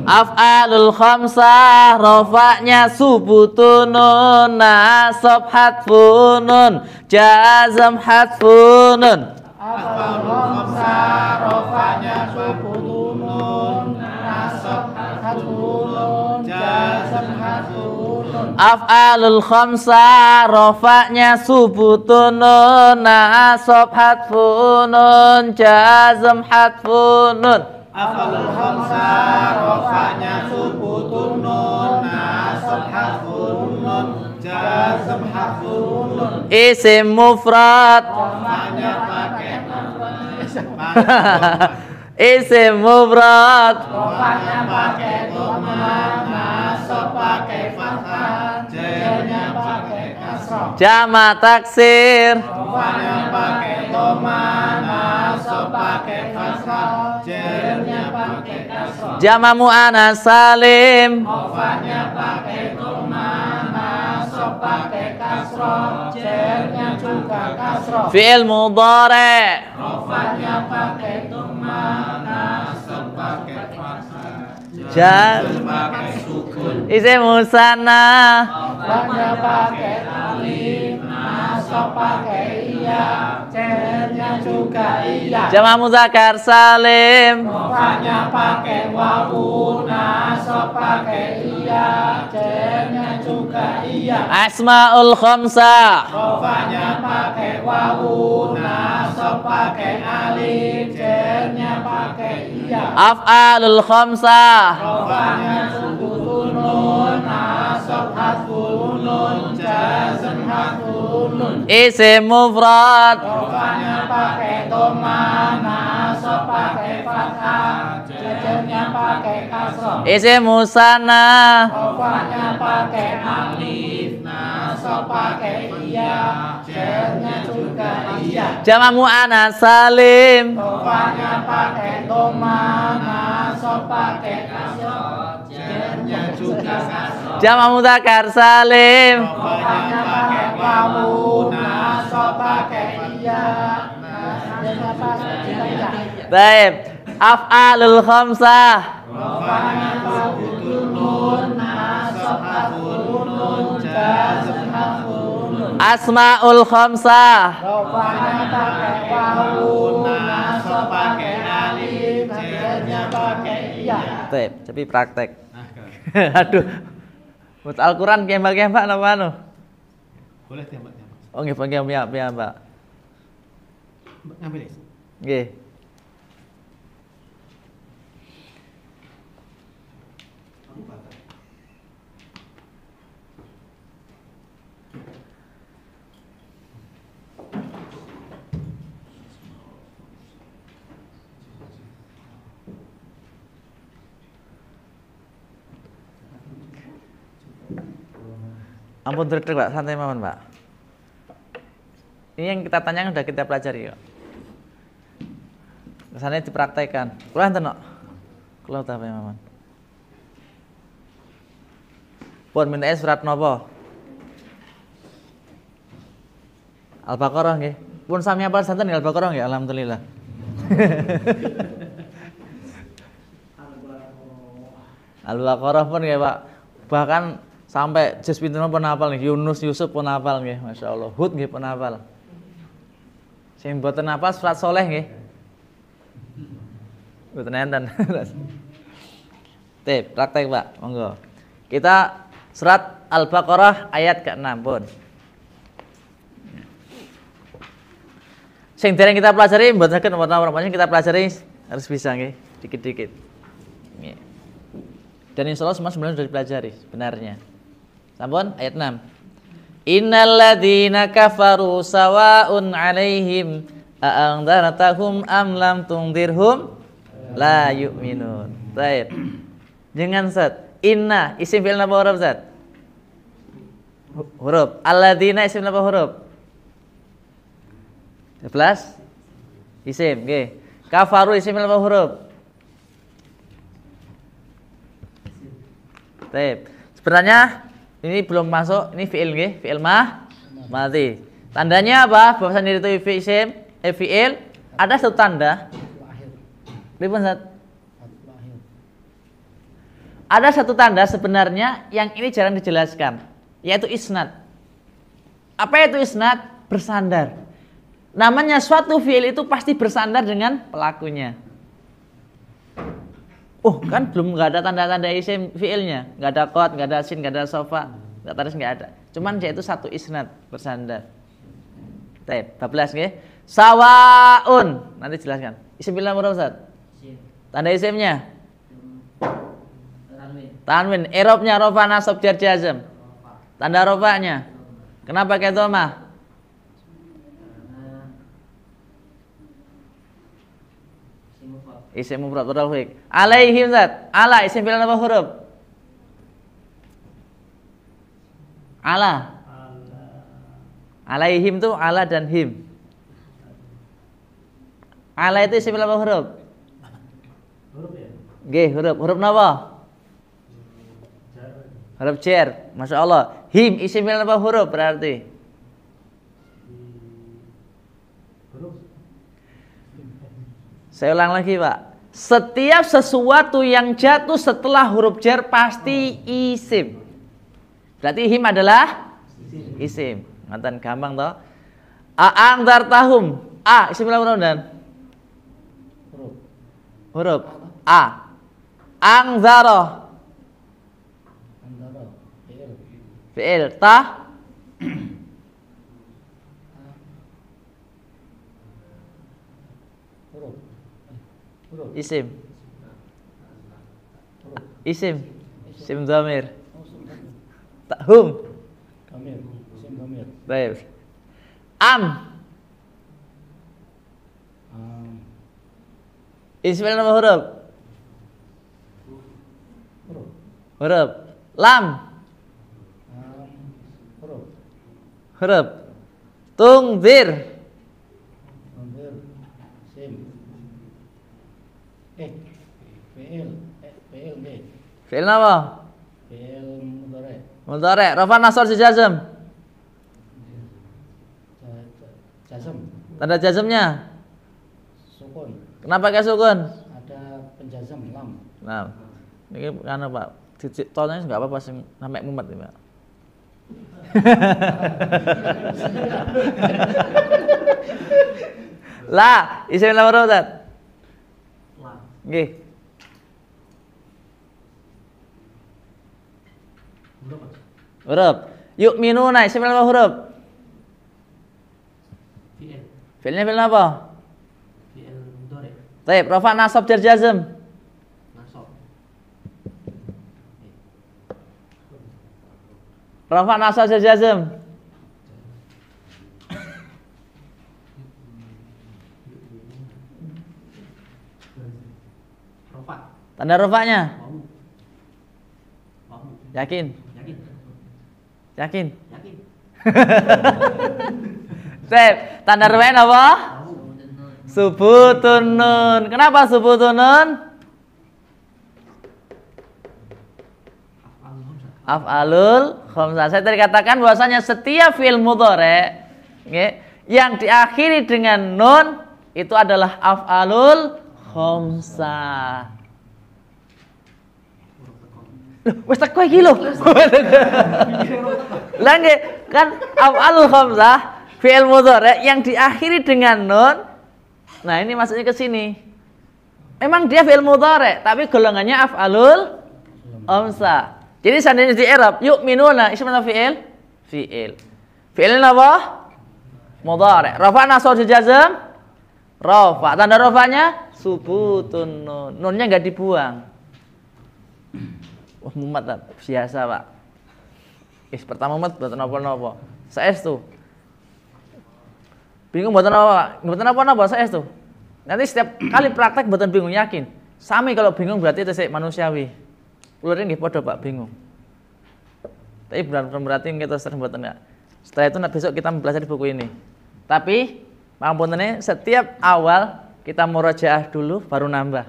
Af'alul khamsah rofaknya subutunun nasab hatfunun jazam hatfunun Af'alul khamsah rofaknya subutunun nasab hatfunun jazam hatfunun Af'alul khamsah rofaknya subutunun nasab hatfunun jazam hatfunun Hafalul khamsa rofa'nya subutun nun Nasab hafun nun Jazm hafun nun Isim mufrad Rofa'nya pakai Isim mufrad Rofa'nya pakai doma Nasab pakai fathah Jernya pakai Jama taksir. Rupanya pakai Jama mu'ana salim. Rupanya pakai Fi'il mudhari. Jan pakai Isi musana. pakai alim juga iya Jamaah muzakar salim Rofaknya pakai wawu Nasab pakai iya cernya juga iya Asma'ul khomsa Rofaknya pakai wawu Nasab pakai alif cernya pakai iya Af'alul khomsa Rofaknya suku tunun Nasab hasbul jasim hakun isim mufrad Rupanya pakai doma Nasab pakai fathah Jajarnya pakai kasroh Isim musana Rupanya pakai alif Iya, iya. Jama mu'ana salim Tofanya pakai doma Nasab pakai kaso, Jernya juga kaso. Jama Takar salim Tofanya pakai wawu Nasab pakai iya Nasab pakai iya Baik af'alul khamsah Asmaul khamsah Tep, tapi praktek. Aduh. Buat Al-Qur'an kembak-kembak napa anu? Boleh tembak Oh nggih, nggih, Pak. Ngambil. Nggih. Ampun terdek Pak, santai maman Pak. Ini yang kita tanya sudah kita pelajari yuk. Kesannya dipraktekkan. Kulah tano kok. Kulah apa ya pun es surat nopo. Al-Baqarah nggih. Pun sami apal santen Al-Baqarah nggih, alhamdulillah. Al-Baqarah pun nggih, Pak. Bahkan sampai jus pintu pun hafal nggih, Yunus Yusuf pun hafal masya Allah, Hud nggih pun hafal. Sing mboten hafal surat soleh nggih. Mboten enten. Tip, praktek Pak, monggo. Kita Surat Al-Baqarah ayat ke-6 pun. Sing dereng kita pelajari mboten saged nomor nomor kita pelajari harus bisa nggih, dikit-dikit. Dan insya Allah semua sebenarnya sudah dipelajari sebenarnya. Sampun ayat 6. ladzina kafaru sawa'un 'alaihim a'andartahum am lam tungdirhum la yu'minun. Baik. Jangan set Inna isim fi'il napa huruf Ustaz? Huruf. Alladzina isim napa huruf? Plus isim, Okay. Kafaru isim napa huruf? Taip. Sebenarnya ini belum masuk, ini fi'il nggih, fi'il mah mati. Tandanya apa? Bahwasannya itu fi'il, eh, fi'il ada satu tanda. Ribun Ustaz. Ada satu tanda sebenarnya yang ini jarang dijelaskan, yaitu isnad. Apa itu isnad? Bersandar. Namanya suatu fiil itu pasti bersandar dengan pelakunya. Oh kan belum nggak ada tanda-tanda isim fiilnya, nggak ada kot, nggak ada sin, nggak ada sofa, nggak tadi nggak ada. Cuman yaitu satu isnad bersandar. Tep, 14 nggih. Sawaun. Nanti jelaskan. Isim bilang berapa Tanda isimnya Tanwin, Eropnya rofa nasab jar jazm. Tanda rofanya. Kenapa kayak doma? Isim mufrad padahal huruf. Alaihim zat. Ala isim fi'il apa huruf? Ala. Alaihim tuh ala dan him. Ala itu isim apa huruf? Huruf ya? G, huruf. Huruf napa? huruf cer masya Allah him isimil apa huruf berarti saya ulang lagi pak setiap sesuatu yang jatuh setelah huruf jer pasti isim berarti him adalah isim ngatan gampang toh a tahum a isim huruf dan huruf a angzaro fi'il ta isim isim isim zamir hum baik am Ismail nama huruf huruf lam huruf tungzir Fi'il eh, eh, apa? Fi'il mudhari. Mudhari. Rafa nasor si jazm. Jazm. Tanda jazmnya? Sukun. Kenapa kayak sukun? Ada penjazm lam. Lam. Ini karena anu, Pak, titik tolnya enggak apa-apa namanya mumet ya, Pak. La, isim nomor Ustaz. Nggih. Huruf. Yuk minuna isim nomor huruf. Fi'il. Fi'ilnya fi'il apa? Fi'il mudhari. Baik, rafa nasab jar jazm. Rafa nasa jazm. Tanda rofaknya? Yakin? Yakin. Yakin. Yakin. tanda rofaknya apa? Subutun nun. Kenapa subutun nun? af'alul Khomsah. Saya tadi katakan bahwasanya setiap fi'il mudhari yang diakhiri dengan nun itu adalah af'alul Khomsah. Wes kowe iki lho. Lah nggih, kan af'alul Khomsah fi'il mudhari yang diakhiri dengan nun. Nah, ini maksudnya ke sini. Memang dia fi'il mudhari, tapi golongannya af'alul khamsah. Jadi seandainya di Arab, yuk minuna isim fi'il? Fi'il. Fi'ilnya apa? Mudhari. Rafa'na sawt jazam? Rafa. Tanda rafa'nya subutun nun. Nunnya enggak dibuang. Wah, mumat lah. biasa, Pak. Is pertama mumat buat napa-napa. tuh. Bingung buat pak. Buat napa napa tuh. Nanti setiap kali praktek buatan bingung yakin. Sami kalau bingung berarti itu manusiawi. Lurine nggih padha Pak bingung. Tapi bukan berarti kita sering buat enggak. Setelah itu nah, besok kita mempelajari buku ini. Tapi mampunane setiap awal kita murojaah dulu baru nambah.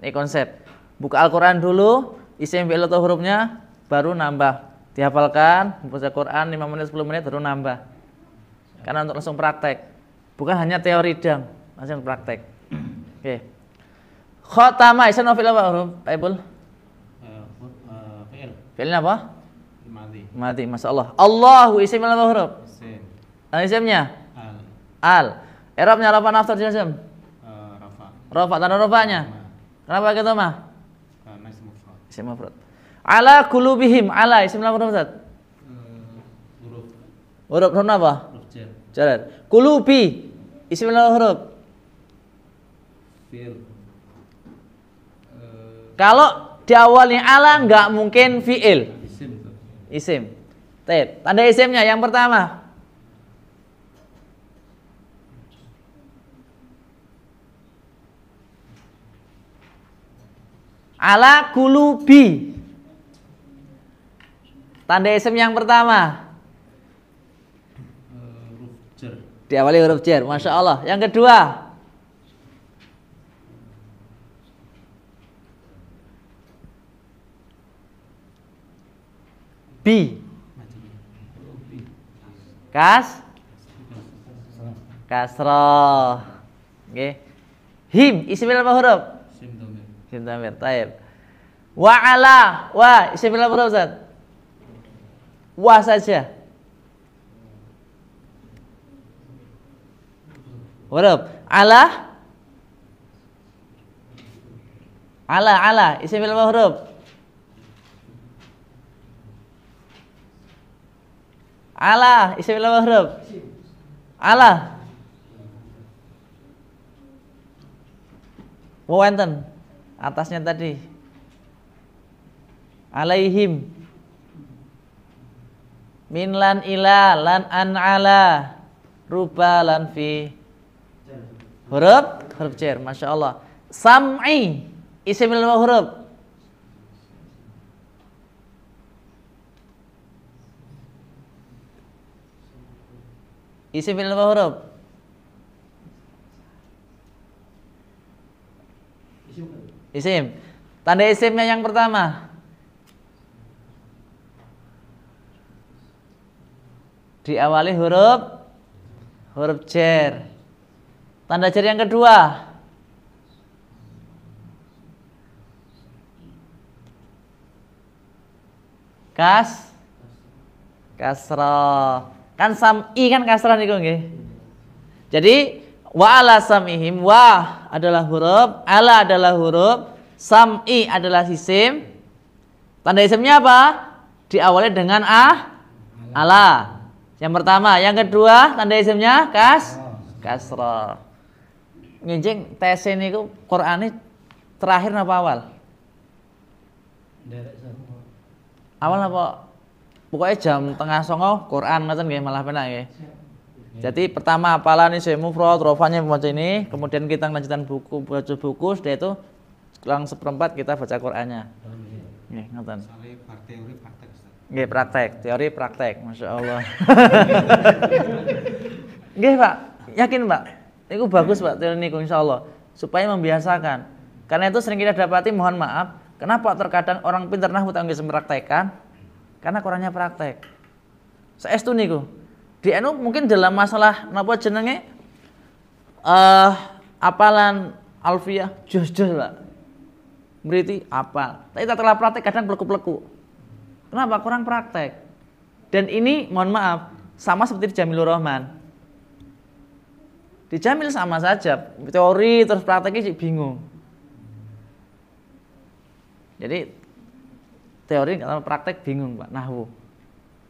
Ini konsep. Buka Al-Qur'an dulu, isi fi'il atau hurufnya baru nambah. Dihafalkan, membaca Quran 5 menit 10 menit baru nambah. Karena untuk langsung praktek. Bukan hanya teori dan langsung praktek. Oke. Okay. Khotama isim fi'il apa huruf? Pak Fi'ilnya apa? Madi. Madi, Masya Allah. Allahu isim ala huruf? Isim. Al isimnya? Al. Al. Erapnya rafa naftar jenis isim? Uh, eh, rafa. Rafa, tanda rafanya? Kenapa gitu mah? Uh, isim mufrad. Ala kulubihim. Ala isim ala huruf Ustaz? Uh, huruf. Huruf huruf apa? Huruf jar. Jar. Kulubi. Isim ala huruf? Fil. Uh, Kalau di awalnya ala nggak mungkin fiil. Isim. Isim. Tanda isimnya yang pertama. Ala kulubi. Tanda isim yang pertama. Eh, di awalnya huruf jer. Masya Allah. Yang kedua. B, kas kasroh okay. him isimil apa huruf sim tamir taib wa ala wa isimil apa huruf Ustaz wa saja huruf ala ala ala isimil apa huruf Ala, isimil mahrum Ala. Wawenten atasnya tadi. Alaihim. Min lan ila lan an ala rupa lan fi. Huruf, huruf cer, masya Allah. Sam'i, isimil mahrum Isi fi'il apa huruf? Isim. Tanda isimnya yang pertama. Diawali huruf huruf jer. Tanda jer yang kedua. Kas kasroh. Kan sam i kan kasrah niku nggih. Jadi wa ala samihim wa adalah huruf, ala adalah huruf, sam i adalah isim. Tanda isimnya apa? Diawali dengan ah, ala. Yang pertama, yang kedua tanda isimnya kas kasrah. Nginjing tes ini ku ini terakhir apa awal? Awal apa pokoknya jam tengah songo Quran ngeten nggih malah penak nggih. Jadi pertama apalan move mufrad, rofanya pembaca ini, kemudian kita lanjutan buku baca buku sudah itu langsung seperempat kita baca Qur'annya. Nggih, ngoten. teori praktek. Nggih, praktek, teori praktek, Masya Allah. Nggih, Pak. Yakin, Pak. Itu bagus, Pak, teori Insya Allah supaya membiasakan. Karena itu sering kita dapati mohon maaf, kenapa terkadang orang pintar nah tak bisa mempraktekkan, karena kurangnya praktek. saya Saestu niku. Di NU mungkin dalam masalah napa jenenge eh uh, apalan Alfia jos-jos lah. Berarti apal. Tapi tak telah praktek kadang pelaku pelaku. Kenapa? Kurang praktek. Dan ini mohon maaf sama seperti di Jamilur Rahman. Di Jamil sama saja, teori terus prakteknya bingung. Jadi teori nggak tahu praktek bingung pak nahwu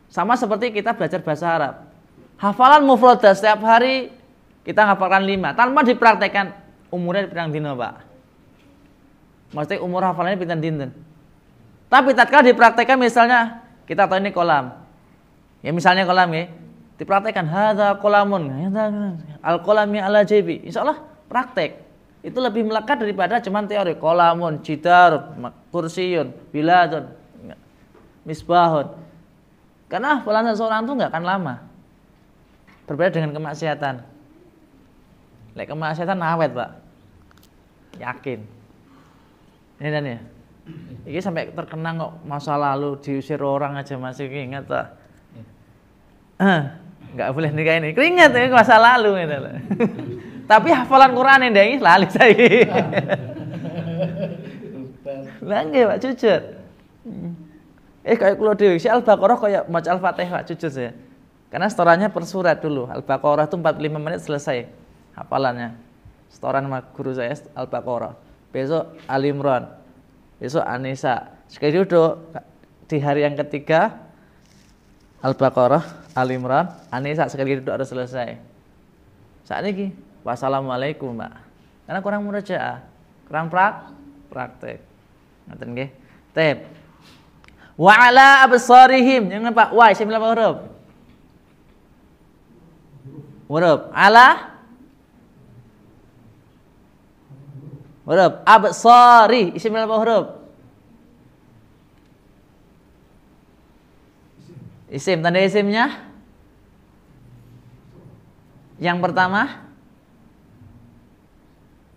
sama seperti kita belajar bahasa Arab hafalan mufroda setiap hari kita ngapalkan lima tanpa dipraktekkan umurnya pirang dino pak maksudnya umur hafalannya pinten dino tapi tatkala dipraktekkan misalnya kita tahu ini kolam ya misalnya kolam ya dipraktekkan hada kolamun al kolami ala jebi insya Allah praktek itu lebih melekat daripada cuman teori kolamun jidar kursiun, biladun misbahun. Karena hafalan seseorang itu nggak akan lama. Berbeda dengan kemaksiatan. Like kemaksiatan awet, Pak. Yakin. Ini dan ya. Ini sampai terkenang kok masa lalu diusir orang aja masih ingat, Pak. Eh, nggak boleh nikah ini. Keringat ya masa lalu gitu Tapi hafalan Quran ini ini lali saya. Lah nggih Pak jujur. Hmm. Eh kayak kalau dewi si Al-Baqarah kayak maca Al-Fatihah cucu saya. Karena setorannya per surat dulu. Al-Baqarah itu 45 menit selesai hafalannya. Setoran sama guru saya Al-Baqarah. Besok alimron imran Besok Anisa. Sekali duduk di hari yang ketiga Al-Baqarah, Ali imran Anisa sekali duduk harus selesai. Saat ini, wassalamualaikum mbak. Karena kurang murajaah, kurang prak, praktek. Ngerti nggih? Tep. Wa ala absarihim. mana pak. wa Saya bilang huruf. Huruf. Ala. Huruf. Absari. Isim bilang huruf. Isim. Tanda isimnya. Yang pertama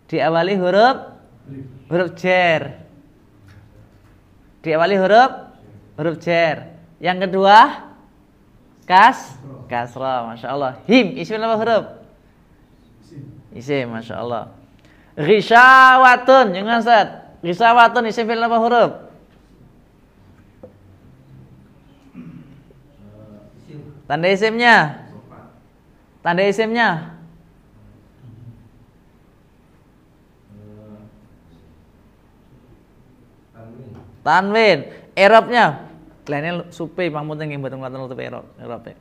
diawali huruf huruf jer diawali huruf huruf jer. Yang kedua kas kasra, masya Allah. Him isim apa huruf? Isim, masya Allah. Rishawatun. yang Ustaz. Rishawatun isim fi'il apa huruf? Tanda isimnya? Tanda isimnya? Eh, tanwin. Eropnya? Lainnya supe pangpunten nggih mboten kuwatan untuk erop. Erope.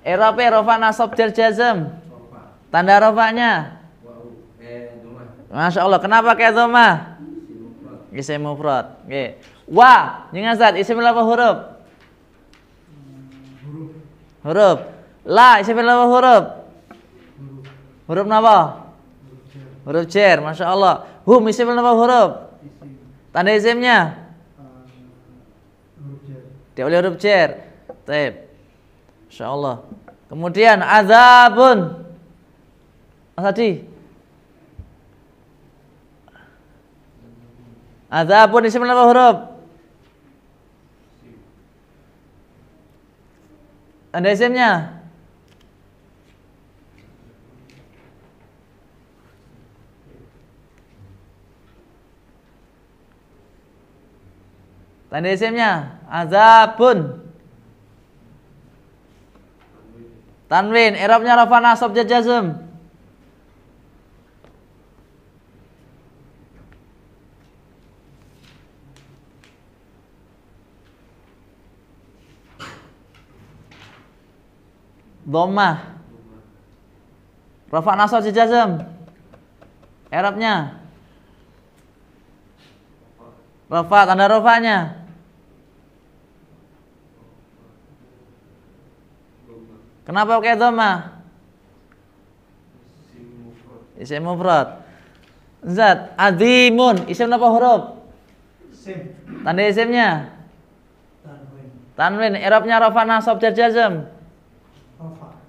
Erope rofa nasab jar jazm. Tanda rofanya. Eh, masya Allah, kenapa kayak doma? Isim mufrad. Oke. Wah, jangan Ustaz, isim berapa huruf? Huruf. La, isim berapa huruf? Huruf napa? Huruf cer Masya Allah. Hum, isim berapa huruf? Tanda isimnya? Dia oleh huruf jer. Taib. Insya Allah. Kemudian azabun. Mas Adi. Azabun isim berapa huruf? Ada isimnya? Tanda isimnya azabun. Tanwin, Eropnya rafa nasab jazm. Domah. Rafa nasab jazm. Eropnya. Rafa tanda rafanya. Kenapa pakai toma? Isim mufrad. Zat adimun, isim apa huruf? Isim. Tanda isimnya? Tanwin. Tanwin, Irobnya rofa nasab jar jazm.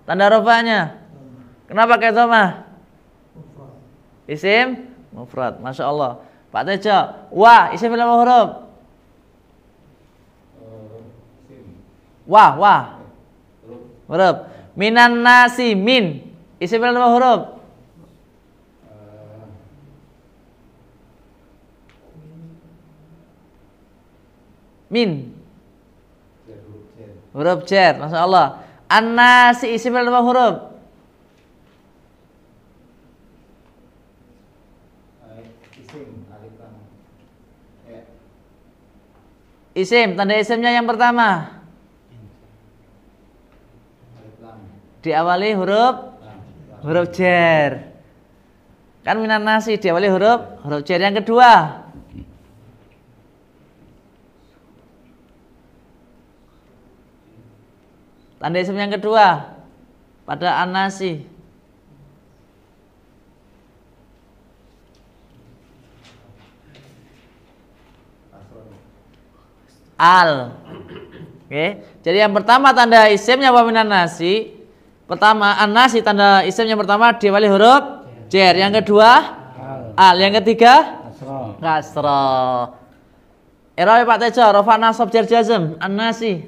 Tanda rofanya? Kenapa pakai toma? Isim mufrad. Masya Allah. Pak Tejo, Wah, isim apa huruf? Wah, eh, wah huruf minan nasi min isi berapa huruf min huruf cer masya Allah an-nasi isi berapa huruf Isim, tanda isimnya yang pertama. diawali huruf huruf jer. Kan minan nasi diawali huruf huruf jer yang kedua. Tanda isim yang kedua pada anasi. Al. Oke. Okay. Jadi yang pertama tanda isimnya waminan nasi Pertama anasi si tanda isim yang pertama diwali huruf jer. Yang kedua al. Yang ketiga kasro. Era ya, Pak Tejo, rofa nasab jer jazm anasi.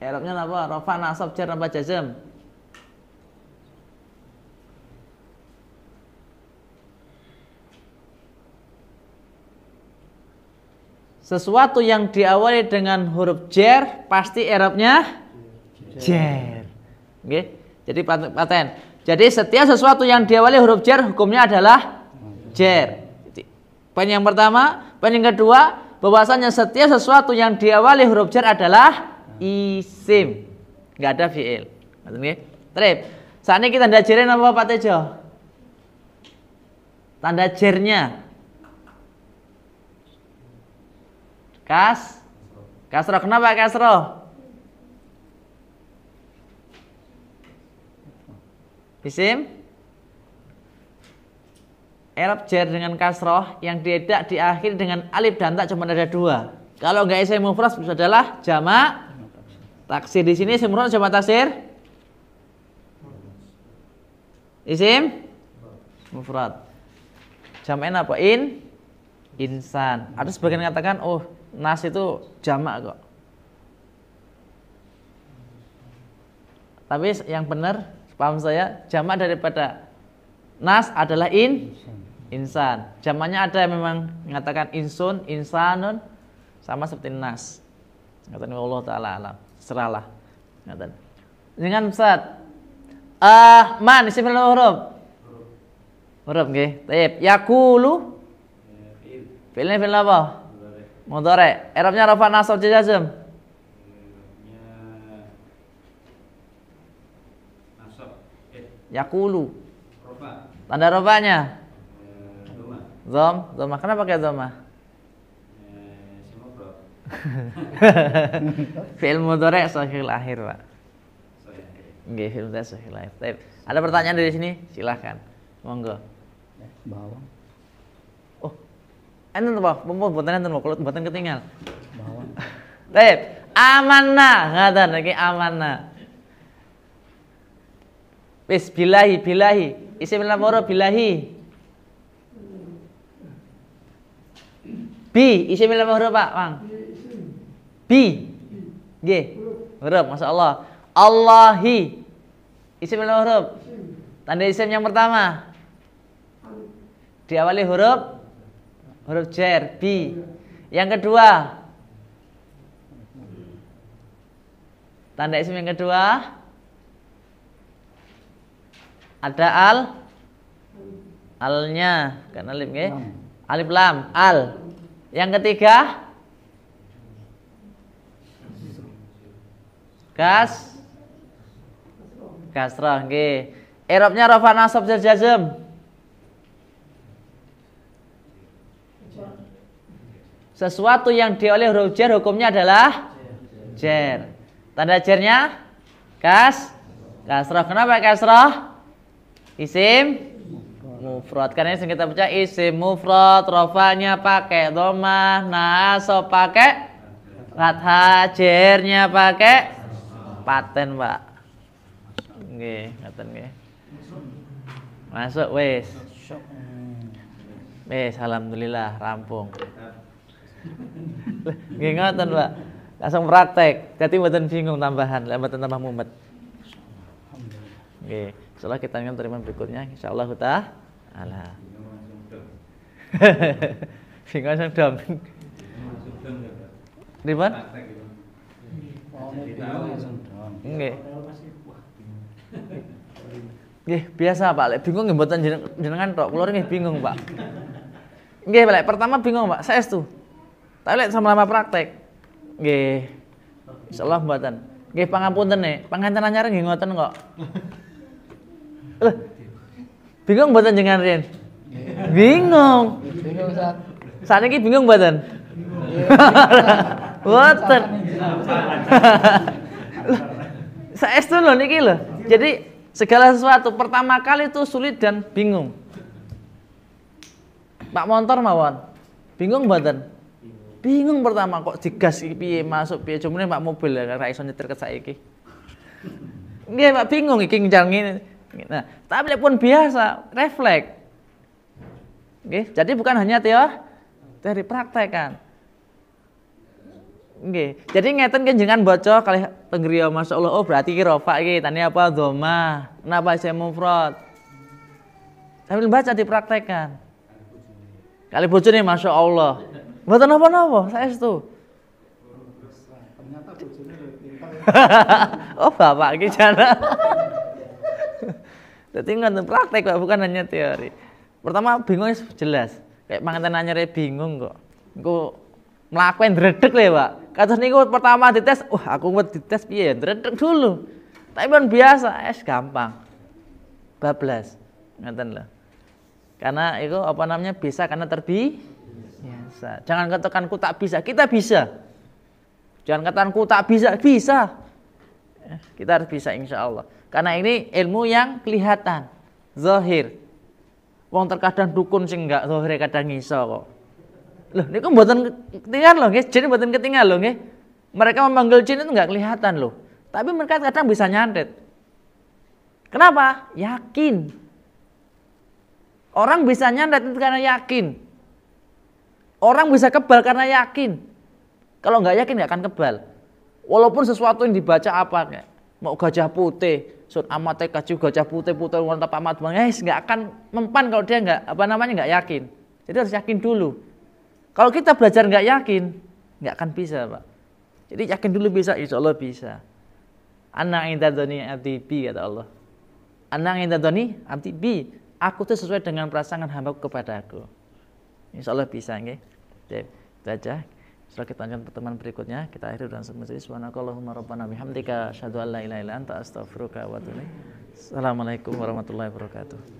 Eropnya apa? Rofa nasab jer apa jazm? sesuatu yang diawali dengan huruf jer pasti Arabnya jer. Oke. Jadi paten. Jadi setiap sesuatu yang diawali huruf jer hukumnya adalah jer. Poin yang pertama, poin yang kedua, bahwasanya setiap sesuatu yang diawali huruf jer adalah isim. Enggak ada fiil. Ngerti Trip. Saat ini kita tanda jerin apa Pak Tejo? Tanda jernya. Kas? Kasro. Kenapa kasro? Isim? Erop jar dengan kasroh yang tidak diakhiri dengan alif dan tak cuma ada dua. Kalau nggak isim itu adalah jama, taksir. Di sini isim jama taksir. Isim mufrad. Jamaknya apa? In insan. Ada sebagian yang katakan oh Nas itu jamak kok. Tapi yang benar, paham saya, jamak daripada nas adalah in insan. Jamaknya ada yang memang mengatakan insun, insanun sama seperti nas. Ngatakan Allah taala alam. Seralah. Ngatakan. Dengan Ustaz. Ah, uh, man isim huruf. Huruf nggih. Taib. Yaqulu. Fi'il fi'il apa? Mudore. Erapnya rafa nasab jazm. Eh. Yakulu. Rofa. Tanda Rofanya. Eh, Zom, zoma. Kenapa pakai zoma? Eh, film mudhari' sahih akhir, Pak. Nggih, film mudhari' sahih akhir. Ada pertanyaan dari sini? Silahkan. Monggo. Bawang. Enten to, mumpun mboten enten mukulut buatan ketinggal. Baik, amana? ngaten lagi amana. Bis bilahi bilahi, isim lamoro bilahi. Bi, isim lam moro Pak, Bang. Bi. G. Huruf, Masya Allah. Allahi. Isim lam moro. Tanda isim yang pertama. Diawali huruf huruf jer, B. yang kedua tanda isim yang kedua ada al alnya karena alif nggih alif lam al yang ketiga gas kasroh nggih Eropnya rofa nasab jazm Sesuatu yang oleh huruf jer hukumnya adalah jer Tanda jernya kas kasroh. Kenapa kasroh? Isim mufrad. Karena ini kita baca isim mufrad, rofanya pakai domah, naso pakai fathah, jernya pakai paten, Pak. Nggih, ngaten nggih. Masuk wes Wis alhamdulillah rampung. Nggih ngoten, Pak. Langsung praktek. Jadi mboten bingung tambahan, mboten tambah mumet. Nggih. Insyaallah kita akan terima berikutnya insyaallah taala. Singa sang dong. Ribon? Nggih. Nggih, biasa Pak, lek bingung nggih mboten jenengan tok. Kulo nggih bingung, Pak. Nggih, lek pertama bingung, Pak. Saya tuh. Tapi lek sama lama praktek. Nggih. Insyaallah mboten. Nggih pangapunten nih, panganten anyar nggih ngoten kok. Loh. Bingung mboten jangan Rin? Bingung. Bingung Ustaz. Saat ini bingung mboten? Mboten. Saya itu loh niki loh. Jadi segala sesuatu pertama kali itu sulit dan bingung. Pak motor mawon. Bingung mboten? bingung pertama kok digas iki piye masuk piye jumune Pak mobil ya kan ra iso nyetir kesak iki. Nggih Pak bingung iki ngejar ngene. Nah, tapi pun biasa, refleks. Nggih, jadi bukan hanya teori, dari praktek kan. Nggih. Jadi ngeten jangan baca kali masuk masyaallah oh berarti iki rofa iki tani apa dhamma, kenapa saya mufrad. Tapi baca dipraktekkan. Kali bocor nih masuk allah buat apa napa? saya itu. oh bapak ki jana. Jadi ngene praktek kok, bukan hanya teori. Pertama bingung jelas. Kayak mangan nanya bingung kok. Engko melakukan dredeg le, ya, pak. Kados niku pertama dites, wah aku buat dites piye ya dredeg dulu. Tapi kan biasa, es gampang. Bablas, ngeten lah. Karena itu apa namanya bisa karena terbi bisa. Jangan katakan ku tak bisa, kita bisa. Jangan katakan ku tak bisa, bisa. Ya, kita harus bisa insya Allah. Karena ini ilmu yang kelihatan, zahir. Wong terkadang dukun sih enggak zahir kadang ngiso kok. Loh, ini kan buatan ketinggalan loh, guys. Jadi buatan ketinggalan loh, guys. Mereka memanggil jin itu enggak kelihatan loh. Tapi mereka kadang bisa nyantet. Kenapa? Yakin. Orang bisa nyantet itu karena yakin. Orang bisa kebal karena yakin. Kalau nggak yakin nggak akan kebal. Walaupun sesuatu yang dibaca apa kayak mau gajah putih, sun amate kaju gajah putih putih wanita pamat guys eh, nggak akan mempan kalau dia nggak apa namanya nggak yakin. Jadi harus yakin dulu. Kalau kita belajar nggak yakin nggak akan bisa pak. Jadi yakin dulu bisa, insya Allah bisa. Anak indah doni abdi bi kata Allah. Anak indah doni abdi Aku tuh sesuai dengan perasaan hambaku kepada aku. Insya Allah bisa nggih. Okay? Itu aja. Setelah kita lanjutkan pertemuan berikutnya, kita akhiri dengan sembunyi. Subhanakallahumma rabbana bihamdika asyhadu an la ilaha illa anta astaghfiruka wa atubu Assalamualaikum warahmatullahi wabarakatuh.